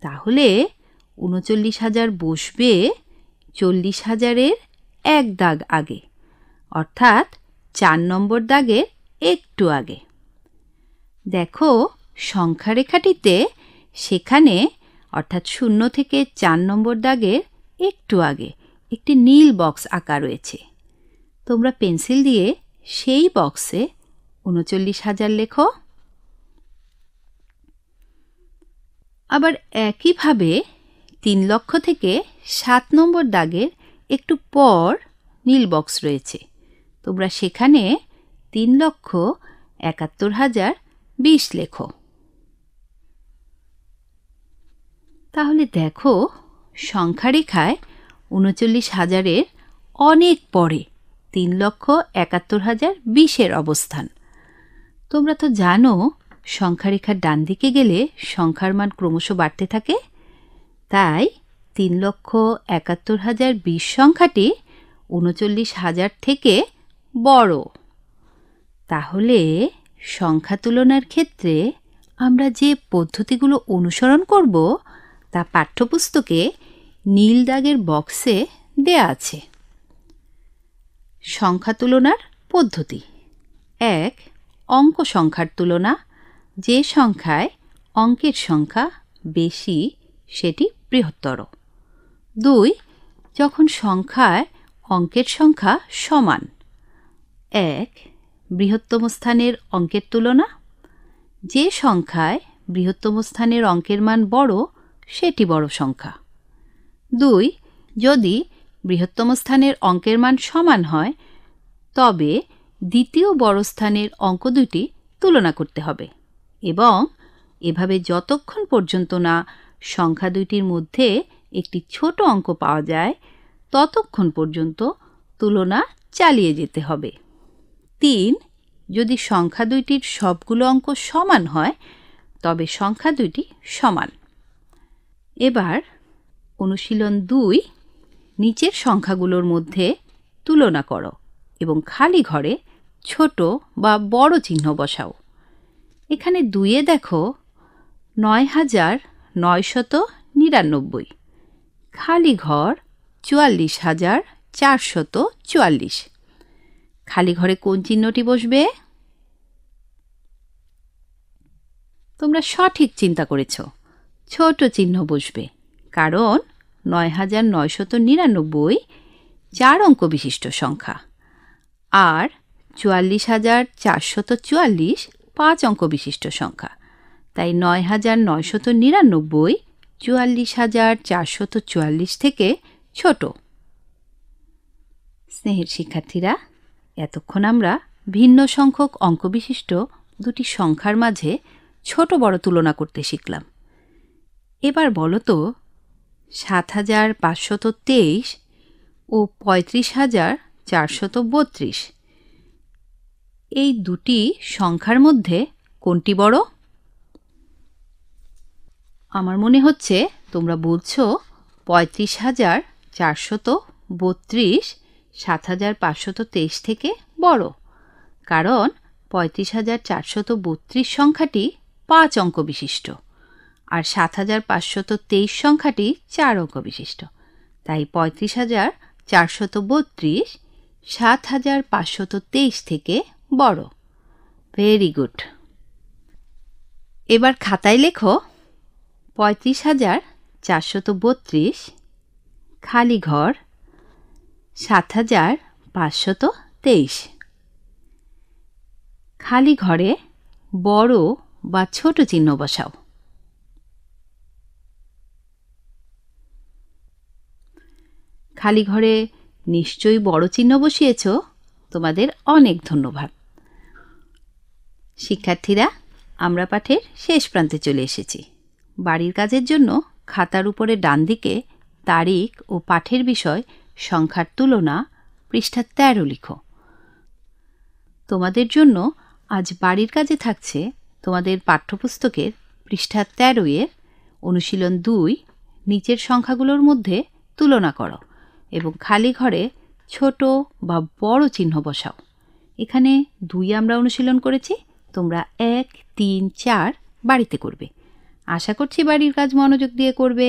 তাহলে উনচল্লিশ হাজার বসবে চল্লিশ হাজারের এক দাগ আগে অর্থাৎ চার নম্বর দাগের একটু আগে দেখো সংখ্যারেখাটিতে সেখানে অর্থাৎ শূন্য থেকে চার নম্বর দাগের একটু আগে একটি নীল বক্স আঁকা রয়েছে তোমরা পেন্সিল দিয়ে সেই বক্সে উনচল্লিশ হাজার লেখো আবার একইভাবে তিন লক্ষ থেকে সাত নম্বর দাগের একটু পর নীল বক্স রয়েছে তোমরা সেখানে তিন লক্ষ একাত্তর হাজার বিশ লেখো তাহলে দেখো সংখ্যারেখায় উনচল্লিশ হাজারের অনেক পরে তিন লক্ষ একাত্তর হাজার বিশের অবস্থান তোমরা তো জানো সংখ্যারেখার ডান দিকে গেলে সংখ্যার মান ক্রমশ বাড়তে থাকে তাই তিন লক্ষ একাত্তর হাজার বিশ সংখ্যাটি উনচল্লিশ হাজার থেকে বড় তাহলে সংখ্যা তুলনার ক্ষেত্রে আমরা যে পদ্ধতিগুলো অনুসরণ করব তা পাঠ্যপুস্তকে নীল দাগের বক্সে দেয়া আছে সংখ্যা তুলনার পদ্ধতি এক অঙ্ক সংখ্যার তুলনা যে সংখ্যায় অঙ্কের সংখ্যা বেশি সেটি বৃহত্তর দুই যখন সংখ্যায় অঙ্কের সংখ্যা সমান এক বৃহত্তম স্থানের অঙ্কের তুলনা যে সংখ্যায় বৃহত্তম স্থানের অঙ্কের মান বড় সেটি বড় সংখ্যা দুই যদি বৃহত্তম স্থানের অঙ্কের মান সমান হয় তবে দ্বিতীয় বড় স্থানের অঙ্ক দুটি তুলনা করতে হবে এবং এভাবে যতক্ষণ পর্যন্ত না সংখ্যা দুইটির মধ্যে একটি ছোট অঙ্ক পাওয়া যায় ততক্ষণ পর্যন্ত তুলনা চালিয়ে যেতে হবে তিন যদি সংখ্যা দুইটির সবগুলো অঙ্ক সমান হয় তবে সংখ্যা দুইটি সমান এবার অনুশীলন দুই নিচের সংখ্যাগুলোর মধ্যে তুলনা করো এবং খালি ঘরে ছোট বা বড় চিহ্ন বসাও এখানে দুইয়ে দেখো নয় হাজার নয়শত নিরানব্বই খালি ঘর চুয়াল্লিশ হাজার চারশত চুয়াল্লিশ খালি ঘরে কোন চিহ্নটি বসবে তোমরা সঠিক চিন্তা করেছ ছোট চিহ্ন বসবে কারণ নয় হাজার নয়শত নিরানব্বই চার অঙ্ক বিশিষ্ট সংখ্যা আর চুয়াল্লিশ হাজার চারশত চুয়াল্লিশ পাঁচ অঙ্ক বিশিষ্ট সংখ্যা তাই নয় হাজার নয়শত নিরানব্বই চুয়াল্লিশ হাজার চারশত চুয়াল্লিশ থেকে ছোট স্নেহের শিক্ষার্থীরা এতক্ষণ আমরা ভিন্ন সংখ্যক অঙ্কবিশিষ্ট দুটি সংখ্যার মাঝে ছোট বড় তুলনা করতে শিখলাম এবার বলো তো সাত হাজার পাঁচশত তেইশ ও পঁয়ত্রিশ হাজার চারশত বত্রিশ এই দুটি সংখ্যার মধ্যে কোনটি বড় আমার মনে হচ্ছে তোমরা বলছো পঁয়ত্রিশ হাজার চারশত বত্রিশ সাত হাজার পাঁচশত তেইশ থেকে বড় কারণ পঁয়ত্রিশ হাজার চারশত বত্রিশ সংখ্যাটি পাঁচ অঙ্ক বিশিষ্ট আর সাত হাজার পাঁচশত তেইশ সংখ্যাটি চার অঙ্ক বিশিষ্ট তাই পঁয়ত্রিশ হাজার চারশত বত্রিশ সাত হাজার পাঁচশত তেইশ থেকে বড় ভেরি গুড এবার খাতায় লেখো পঁয়ত্রিশ হাজার চারশত বত্রিশ খালি ঘর সাত হাজার পাঁচশত তেইশ খালি ঘরে বড় বা ছোট চিহ্ন বসাও খালি ঘরে নিশ্চয়ই বড় চিহ্ন বসিয়েছ তোমাদের অনেক ধন্যবাদ শিক্ষার্থীরা আমরা পাঠের শেষ প্রান্তে চলে এসেছি বাড়ির কাজের জন্য খাতার উপরে ডান দিকে তারিখ ও পাঠের বিষয় সংখ্যার তুলনা পৃষ্ঠা তেরো লিখো তোমাদের জন্য আজ বাড়ির কাজে থাকছে তোমাদের পাঠ্যপুস্তকের পৃষ্ঠা তেরো এর অনুশীলন দুই নিচের সংখ্যাগুলোর মধ্যে তুলনা করো এবং খালি ঘরে ছোট বা বড় চিহ্ন বসাও এখানে দুই আমরা অনুশীলন করেছি তোমরা এক তিন চার বাড়িতে করবে আশা করছি বাড়ির কাজ মনোযোগ দিয়ে করবে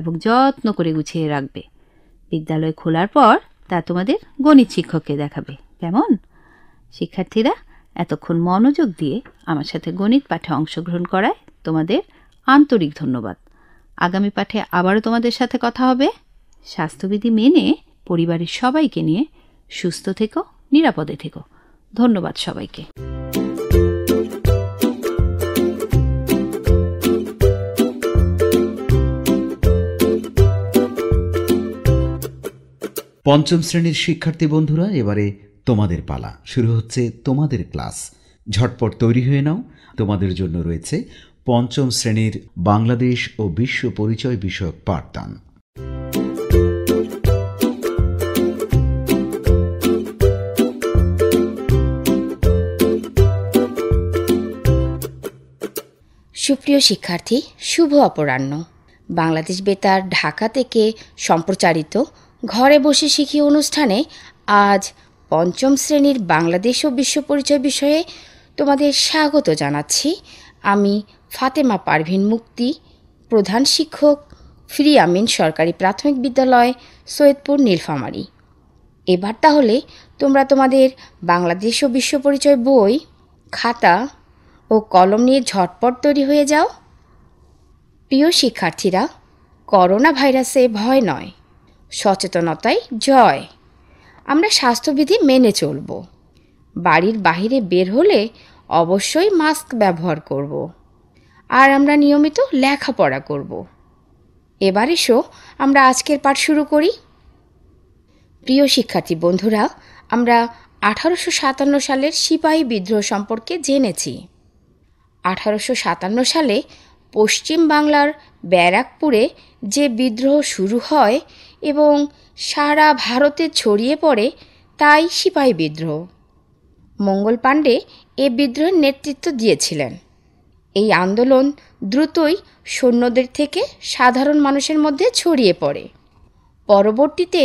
এবং যত্ন করে গুছিয়ে রাখবে বিদ্যালয় খোলার পর তা তোমাদের গণিত শিক্ষককে দেখাবে কেমন শিক্ষার্থীরা এতক্ষণ মনোযোগ দিয়ে আমার সাথে গণিত পাঠে অংশগ্রহণ করায় তোমাদের আন্তরিক ধন্যবাদ আগামী পাঠে আবারও তোমাদের সাথে কথা হবে স্বাস্থ্যবিধি মেনে পরিবারের সবাইকে নিয়ে সুস্থ থেকো নিরাপদে থেকো ধন্যবাদ সবাইকে পঞ্চম শ্রেণীর শিক্ষার্থী বন্ধুরা এবারে তোমাদের পালা শুরু হচ্ছে তোমাদের ক্লাস ঝটপট তৈরি হয়ে নাও তোমাদের জন্য রয়েছে পঞ্চম শ্রেণীর বাংলাদেশ ও বিশ্ব পরিচয় বিষয়ক পাঠদান সুপ্রিয় শিক্ষার্থী শুভ অপরাহ্ন বাংলাদেশ বেতার ঢাকা থেকে সম্প্রচারিত ঘরে বসে শিখি অনুষ্ঠানে আজ পঞ্চম শ্রেণীর বাংলাদেশ ও বিশ্ব পরিচয় বিষয়ে তোমাদের স্বাগত জানাচ্ছি আমি ফাতেমা পারভিন মুক্তি প্রধান শিক্ষক ফ্রি আমিন সরকারি প্রাথমিক বিদ্যালয় সৈয়দপুর নীলফামারি এবার তাহলে তোমরা তোমাদের বাংলাদেশ ও বিশ্ব পরিচয় বই খাতা ও কলম নিয়ে ঝটপট তৈরি হয়ে যাও প্রিয় শিক্ষার্থীরা করোনা ভাইরাসে ভয় নয় সচেতনতাই জয় আমরা স্বাস্থ্যবিধি মেনে চলব বাড়ির বাহিরে বের হলে অবশ্যই মাস্ক ব্যবহার করব আর আমরা নিয়মিত লেখাপড়া করব এবার এসো আমরা আজকের পাঠ শুরু করি প্রিয় শিক্ষার্থী বন্ধুরা আমরা আঠারোশো সাতান্ন সালের সিপাহী বিদ্রোহ সম্পর্কে জেনেছি আঠারোশো সাতান্ন সালে পশ্চিম বাংলার ব্যারাকপুরে যে বিদ্রোহ শুরু হয় এবং সারা ভারতে ছড়িয়ে পড়ে তাই সিপাহী বিদ্রোহ মঙ্গল পাণ্ডে এ বিদ্রোহের নেতৃত্ব দিয়েছিলেন এই আন্দোলন দ্রুতই সৈন্যদের থেকে সাধারণ মানুষের মধ্যে ছড়িয়ে পড়ে পরবর্তীতে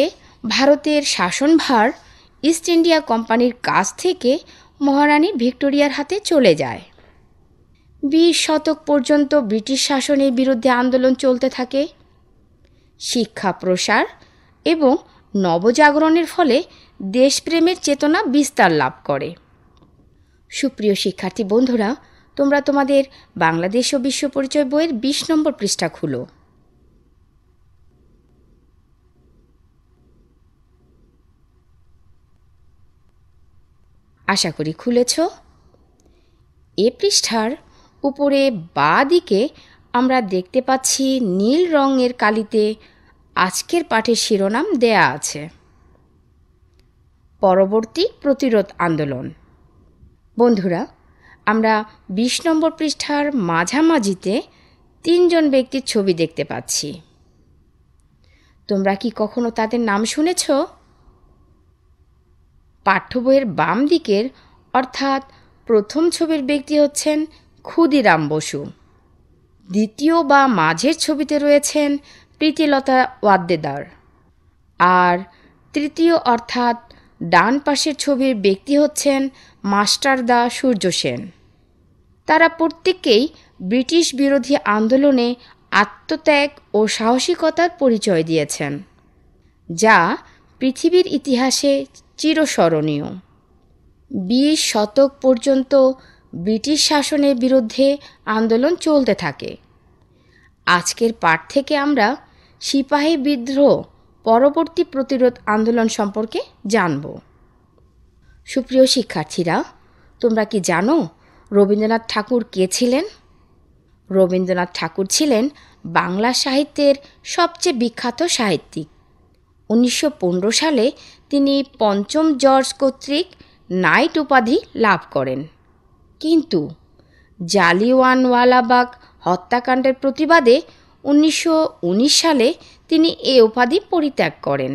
ভারতের শাসনভার ইস্ট ইন্ডিয়া কোম্পানির কাছ থেকে মহারানী ভিক্টোরিয়ার হাতে চলে যায় বিশ শতক পর্যন্ত ব্রিটিশ শাসনের বিরুদ্ধে আন্দোলন চলতে থাকে শিক্ষা প্রসার এবং নবজাগরণের ফলে দেশপ্রেমের চেতনা বিস্তার লাভ করে সুপ্রিয় শিক্ষার্থী বন্ধুরা তোমরা তোমাদের বাংলাদেশ ও বিশ্ব পরিচয় বইয়ের বিশ নম্বর পৃষ্ঠা খুলো আশা করি খুলেছ এ পৃষ্ঠার উপরে বা দিকে আমরা দেখতে পাচ্ছি নীল রঙের কালিতে আজকের পাঠের শিরোনাম দেয়া আছে পরবর্তী প্রতিরোধ আন্দোলন বন্ধুরা আমরা বিশ নম্বর পৃষ্ঠার মাঝামাঝিতে তিনজন ব্যক্তির ছবি দেখতে পাচ্ছি তোমরা কি কখনো তাদের নাম শুনেছ পাঠ্য বইয়ের বাম দিকের অর্থাৎ প্রথম ছবির ব্যক্তি হচ্ছেন ক্ষুদিরাম বসু দ্বিতীয় বা মাঝের ছবিতে রয়েছেন প্রীতিলতা ওয়াদ্দেদার আর তৃতীয় অর্থাৎ ডান পাশের ছবির ব্যক্তি হচ্ছেন মাস্টারদা সূর্য সেন তারা প্রত্যেকেই ব্রিটিশ বিরোধী আন্দোলনে আত্মত্যাগ ও সাহসিকতার পরিচয় দিয়েছেন যা পৃথিবীর ইতিহাসে চিরস্মরণীয় বিশ শতক পর্যন্ত ব্রিটিশ শাসনের বিরুদ্ধে আন্দোলন চলতে থাকে আজকের পাঠ থেকে আমরা সিপাহী বিদ্রোহ পরবর্তী প্রতিরোধ আন্দোলন সম্পর্কে জানব সুপ্রিয় শিক্ষার্থীরা তোমরা কি জানো রবীন্দ্রনাথ ঠাকুর কে ছিলেন রবীন্দ্রনাথ ঠাকুর ছিলেন বাংলা সাহিত্যের সবচেয়ে বিখ্যাত সাহিত্যিক উনিশশো সালে তিনি পঞ্চম জর্জ কর্তৃক নাইট উপাধি লাভ করেন কিন্তু জালিওয়ানওয়ালাবাগ হত্যাকাণ্ডের প্রতিবাদে উনিশশো সালে তিনি এ উপাধি পরিত্যাগ করেন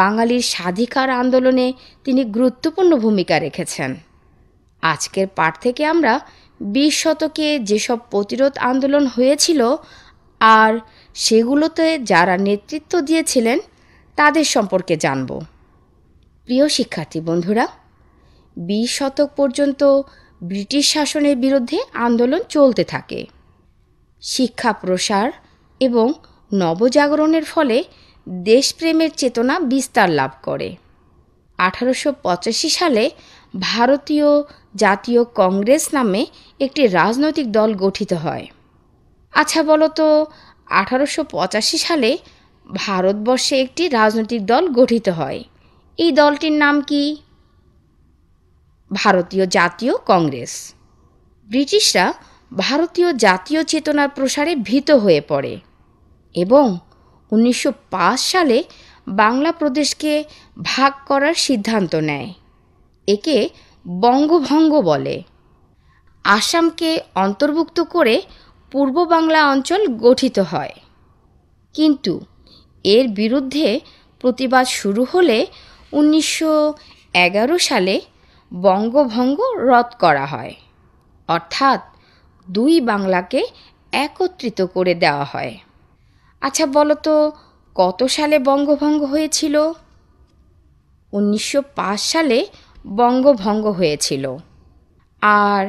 বাঙালির স্বাধিকার আন্দোলনে তিনি গুরুত্বপূর্ণ ভূমিকা রেখেছেন আজকের পাঠ থেকে আমরা বিশ শতকে যেসব প্রতিরোধ আন্দোলন হয়েছিল আর সেগুলোতে যারা নেতৃত্ব দিয়েছিলেন তাদের সম্পর্কে জানব প্রিয় শিক্ষার্থী বন্ধুরা বিশ শতক পর্যন্ত ব্রিটিশ শাসনের বিরুদ্ধে আন্দোলন চলতে থাকে শিক্ষা প্রসার এবং নবজাগরণের ফলে দেশপ্রেমের চেতনা বিস্তার লাভ করে আঠারোশো সালে ভারতীয় জাতীয় কংগ্রেস নামে একটি রাজনৈতিক দল গঠিত হয় আচ্ছা বলো তো আঠারোশো সালে ভারতবর্ষে একটি রাজনৈতিক দল গঠিত হয় এই দলটির নাম কি ভারতীয় জাতীয় কংগ্রেস ব্রিটিশরা ভারতীয় জাতীয় চেতনার প্রসারে ভীত হয়ে পড়ে এবং উনিশশো সালে বাংলা প্রদেশকে ভাগ করার সিদ্ধান্ত নেয় একে বঙ্গভঙ্গ বলে আসামকে অন্তর্ভুক্ত করে পূর্ব বাংলা অঞ্চল গঠিত হয় কিন্তু এর বিরুদ্ধে প্রতিবাদ শুরু হলে উনিশশো সালে বঙ্গভঙ্গ রদ করা হয় অর্থাৎ দুই বাংলাকে একত্রিত করে দেওয়া হয় আচ্ছা বলো তো কত সালে বঙ্গভঙ্গ হয়েছিল উনিশশো সালে বঙ্গভঙ্গ হয়েছিল আর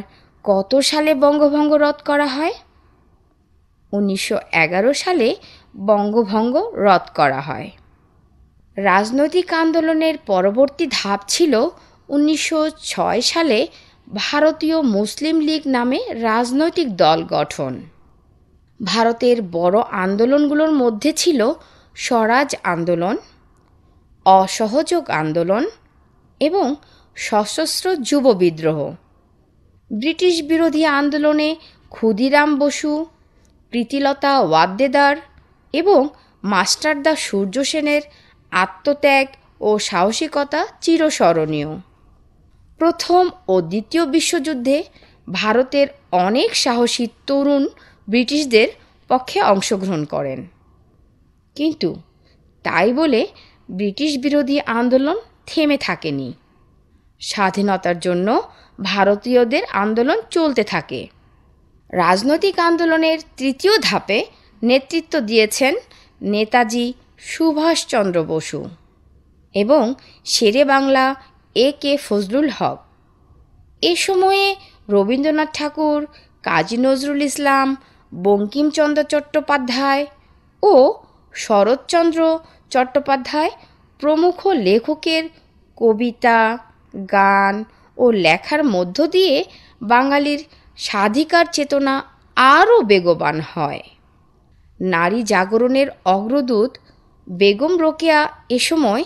কত সালে বঙ্গভঙ্গ রদ করা হয় উনিশশো সালে বঙ্গভঙ্গ রদ করা হয় রাজনৈতিক আন্দোলনের পরবর্তী ধাপ ছিল উনিশশো সালে ভারতীয় মুসলিম লীগ নামে রাজনৈতিক দল গঠন ভারতের বড় আন্দোলনগুলোর মধ্যে ছিল স্বরাজ আন্দোলন অসহযোগ আন্দোলন এবং সশস্ত্র যুব বিদ্রোহ ব্রিটিশ বিরোধী আন্দোলনে ক্ষুদিরাম বসু প্রীতিলতা ওয়াদ্দেদার এবং মাস্টারদা সূর্য সেনের আত্মত্যাগ ও সাহসিকতা চিরস্মরণীয় প্রথম ও দ্বিতীয় বিশ্বযুদ্ধে ভারতের অনেক সাহসী তরুণ ব্রিটিশদের পক্ষে অংশগ্রহণ করেন কিন্তু তাই বলে ব্রিটিশ বিরোধী আন্দোলন থেমে থাকেনি স্বাধীনতার জন্য ভারতীয়দের আন্দোলন চলতে থাকে রাজনৈতিক আন্দোলনের তৃতীয় ধাপে নেতৃত্ব দিয়েছেন নেতাজি সুভাষচন্দ্র বসু এবং শেরে বাংলা এ কে ফজলুল হক এ সময়ে রবীন্দ্রনাথ ঠাকুর কাজী নজরুল ইসলাম বঙ্কিমচন্দ্র চট্টোপাধ্যায় ও শরৎচন্দ্র চট্টোপাধ্যায় প্রমুখ লেখকের কবিতা গান ও লেখার মধ্য দিয়ে বাঙালির স্বাধিকার চেতনা আরও বেগবান হয় নারী জাগরণের অগ্রদূত বেগম রোকেয়া এ সময়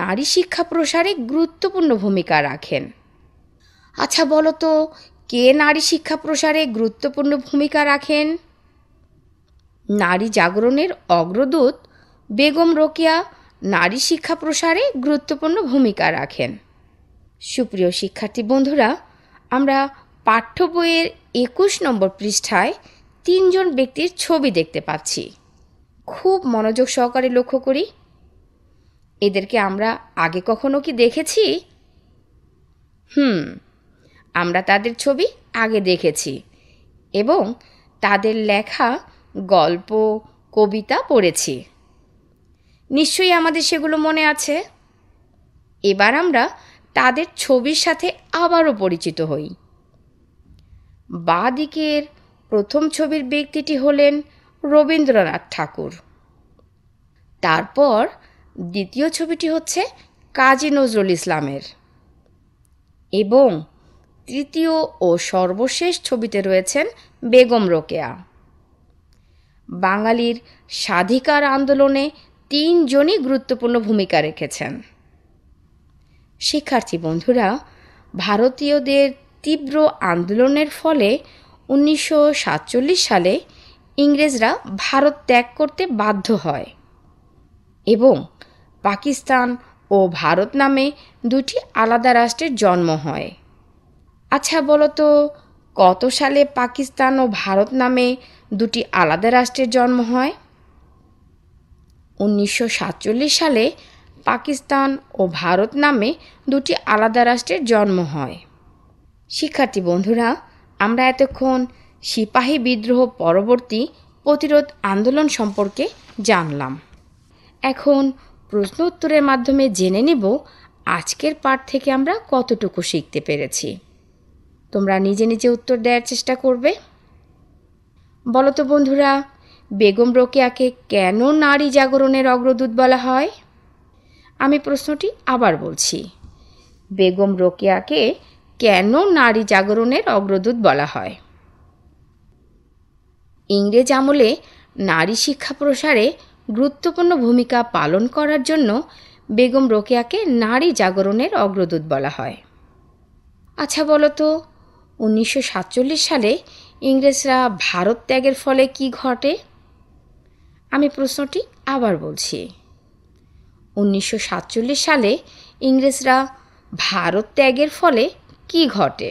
নারী শিক্ষা প্রসারে গুরুত্বপূর্ণ ভূমিকা রাখেন আচ্ছা বলো তো কে নারী শিক্ষা প্রসারে গুরুত্বপূর্ণ ভূমিকা রাখেন নারী জাগরণের অগ্রদূত বেগম রোকিয়া নারী শিক্ষা প্রসারে গুরুত্বপূর্ণ ভূমিকা রাখেন সুপ্রিয় শিক্ষার্থী বন্ধুরা আমরা পাঠ্য বইয়ের একুশ নম্বর পৃষ্ঠায় তিনজন ব্যক্তির ছবি দেখতে পাচ্ছি খুব মনোযোগ সহকারে লক্ষ্য করি এদেরকে আমরা আগে কখনো কি দেখেছি হুম আমরা তাদের ছবি আগে দেখেছি এবং তাদের লেখা গল্প কবিতা পড়েছি নিশ্চয়ই আমাদের সেগুলো মনে আছে এবার আমরা তাদের ছবির সাথে আবারও পরিচিত হই বাঁ দিকের প্রথম ছবির ব্যক্তিটি হলেন রবীন্দ্রনাথ ঠাকুর তারপর দ্বিতীয় ছবিটি হচ্ছে কাজী নজরুল ইসলামের এবং তৃতীয় ও সর্বশেষ ছবিতে রয়েছেন বেগম রোকেয়া বাঙালির স্বাধিকার আন্দোলনে তিনজনই গুরুত্বপূর্ণ ভূমিকা রেখেছেন শিক্ষার্থী বন্ধুরা ভারতীয়দের তীব্র আন্দোলনের ফলে উনিশশো সালে ইংরেজরা ভারত ত্যাগ করতে বাধ্য হয় এবং পাকিস্তান ও ভারত নামে দুটি আলাদা রাষ্ট্রের জন্ম হয় আচ্ছা বলো তো কত সালে পাকিস্তান ও ভারত নামে দুটি আলাদা রাষ্ট্রের জন্ম হয় উনিশশো সালে পাকিস্তান ও ভারত নামে দুটি আলাদা রাষ্ট্রের জন্ম হয় শিক্ষার্থী বন্ধুরা আমরা এতক্ষণ সিপাহী বিদ্রোহ পরবর্তী প্রতিরোধ আন্দোলন সম্পর্কে জানলাম এখন প্রশ্ন উত্তরের মাধ্যমে জেনে নেব আজকের পাঠ থেকে আমরা কতটুকু শিখতে পেরেছি তোমরা নিজে নিজে উত্তর দেওয়ার চেষ্টা করবে বলো তো বন্ধুরা বেগম রোকেয়াকে কেন নারী জাগরণের অগ্রদূত বলা হয় আমি প্রশ্নটি আবার বলছি বেগম রোকেয়াকে কেন নারী জাগরণের অগ্রদূত বলা হয় ইংরেজ আমলে নারী শিক্ষা প্রসারে গুরুত্বপূর্ণ ভূমিকা পালন করার জন্য বেগম রোকেয়াকে নারী জাগরণের অগ্রদূত বলা হয় আচ্ছা বলো তো উনিশশো সালে ইংরেজরা ভারত ত্যাগের ফলে কি ঘটে আমি প্রশ্নটি আবার বলছি উনিশশো সালে ইংরেজরা ভারত ত্যাগের ফলে কি ঘটে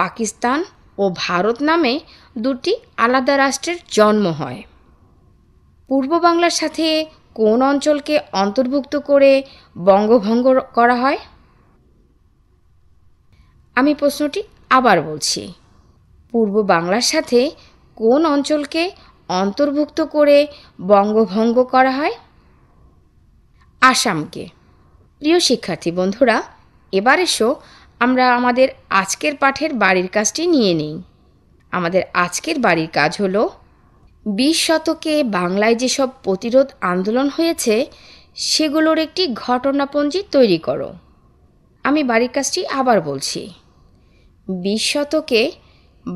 পাকিস্তান ও ভারত নামে দুটি আলাদা রাষ্ট্রের জন্ম হয় পূর্ব বাংলার সাথে কোন অঞ্চলকে অন্তর্ভুক্ত করে বঙ্গভঙ্গ করা হয় আমি প্রশ্নটি আবার বলছি পূর্ব বাংলার সাথে কোন অঞ্চলকে অন্তর্ভুক্ত করে বঙ্গভঙ্গ করা হয় আসামকে প্রিয় শিক্ষার্থী বন্ধুরা এবার এসো আমরা আমাদের আজকের পাঠের বাড়ির কাজটি নিয়ে নিই আমাদের আজকের বাড়ির কাজ হল বিশ শতকে বাংলায় যেসব প্রতিরোধ আন্দোলন হয়েছে সেগুলোর একটি ঘটনাপঞ্জি তৈরি করো আমি বাড়ির কাজটি আবার বলছি বিশ শতকে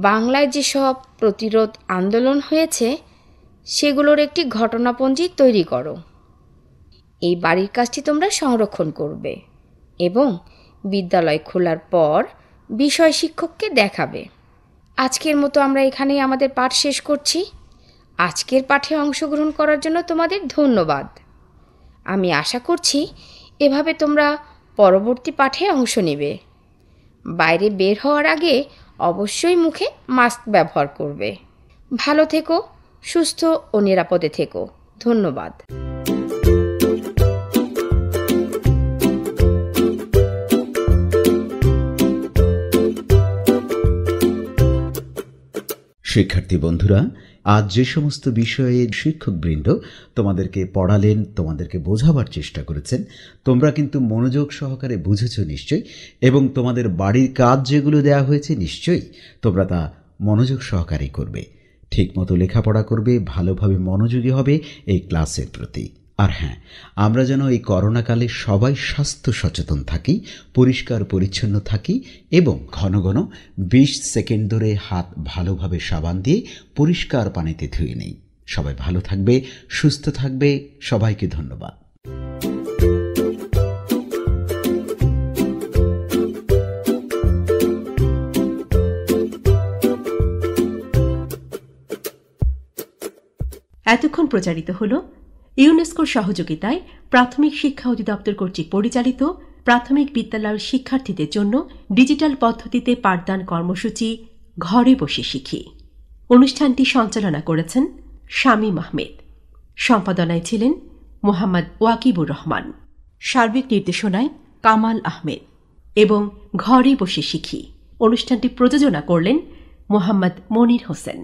বাংলায় যেসব প্রতিরোধ আন্দোলন হয়েছে সেগুলোর একটি ঘটনাপঞ্জি তৈরি করো এই বাড়ির কাজটি তোমরা সংরক্ষণ করবে এবং বিদ্যালয় খোলার পর বিষয় শিক্ষককে দেখাবে আজকের মতো আমরা এখানেই আমাদের পাঠ শেষ করছি আজকের পাঠে অংশগ্রহণ করার জন্য তোমাদের ধন্যবাদ আমি আশা করছি এভাবে তোমরা পরবর্তী পাঠে অংশ নেবে বাইরে বের হওয়ার আগে অবশ্যই মুখে মাস্ক ব্যবহার করবে ভালো থেকো সুস্থ ও নিরাপদে থেকো ধন্যবাদ শিক্ষার্থী বন্ধুরা আজ যে সমস্ত বিষয়ে শিক্ষকবৃন্দ তোমাদেরকে পড়ালেন তোমাদেরকে বোঝাবার চেষ্টা করেছেন তোমরা কিন্তু মনোযোগ সহকারে বুঝেছ নিশ্চয়ই এবং তোমাদের বাড়ির কাজ যেগুলো দেয়া হয়েছে নিশ্চয়ই তোমরা তা মনোযোগ সহকারে করবে ঠিকমতো লেখাপড়া করবে ভালোভাবে মনোযোগী হবে এই ক্লাসের প্রতি আর হ্যাঁ আমরা যেন এই করোনাকালে সবাই স্বাস্থ্য সচেতন থাকি পরিষ্কার পরিচ্ছন্ন থাকি এবং ঘন ঘন বিশ সেকেন্ড ধরে হাত ভালোভাবে সাবান দিয়ে পরিষ্কার পানিতে ধুয়ে নেই সবাই ভালো থাকবে সুস্থ থাকবে সবাইকে ধন্যবাদ এতক্ষণ প্রচারিত হলো ইউনেস্কোর সহযোগিতায় প্রাথমিক শিক্ষা অধিদপ্তর কর্তৃক পরিচালিত প্রাথমিক বিদ্যালয়ের শিক্ষার্থীদের জন্য ডিজিটাল পদ্ধতিতে পাঠদান কর্মসূচি ঘরে বসে শিখি অনুষ্ঠানটি সঞ্চালনা করেছেন শামীম আহমেদ সম্পাদনায় ছিলেন মোহাম্মদ ওয়াকিবুর রহমান সার্বিক নির্দেশনায় কামাল আহমেদ এবং ঘরে বসে শিখি অনুষ্ঠানটি প্রযোজনা করলেন মোহাম্মদ মনির হোসেন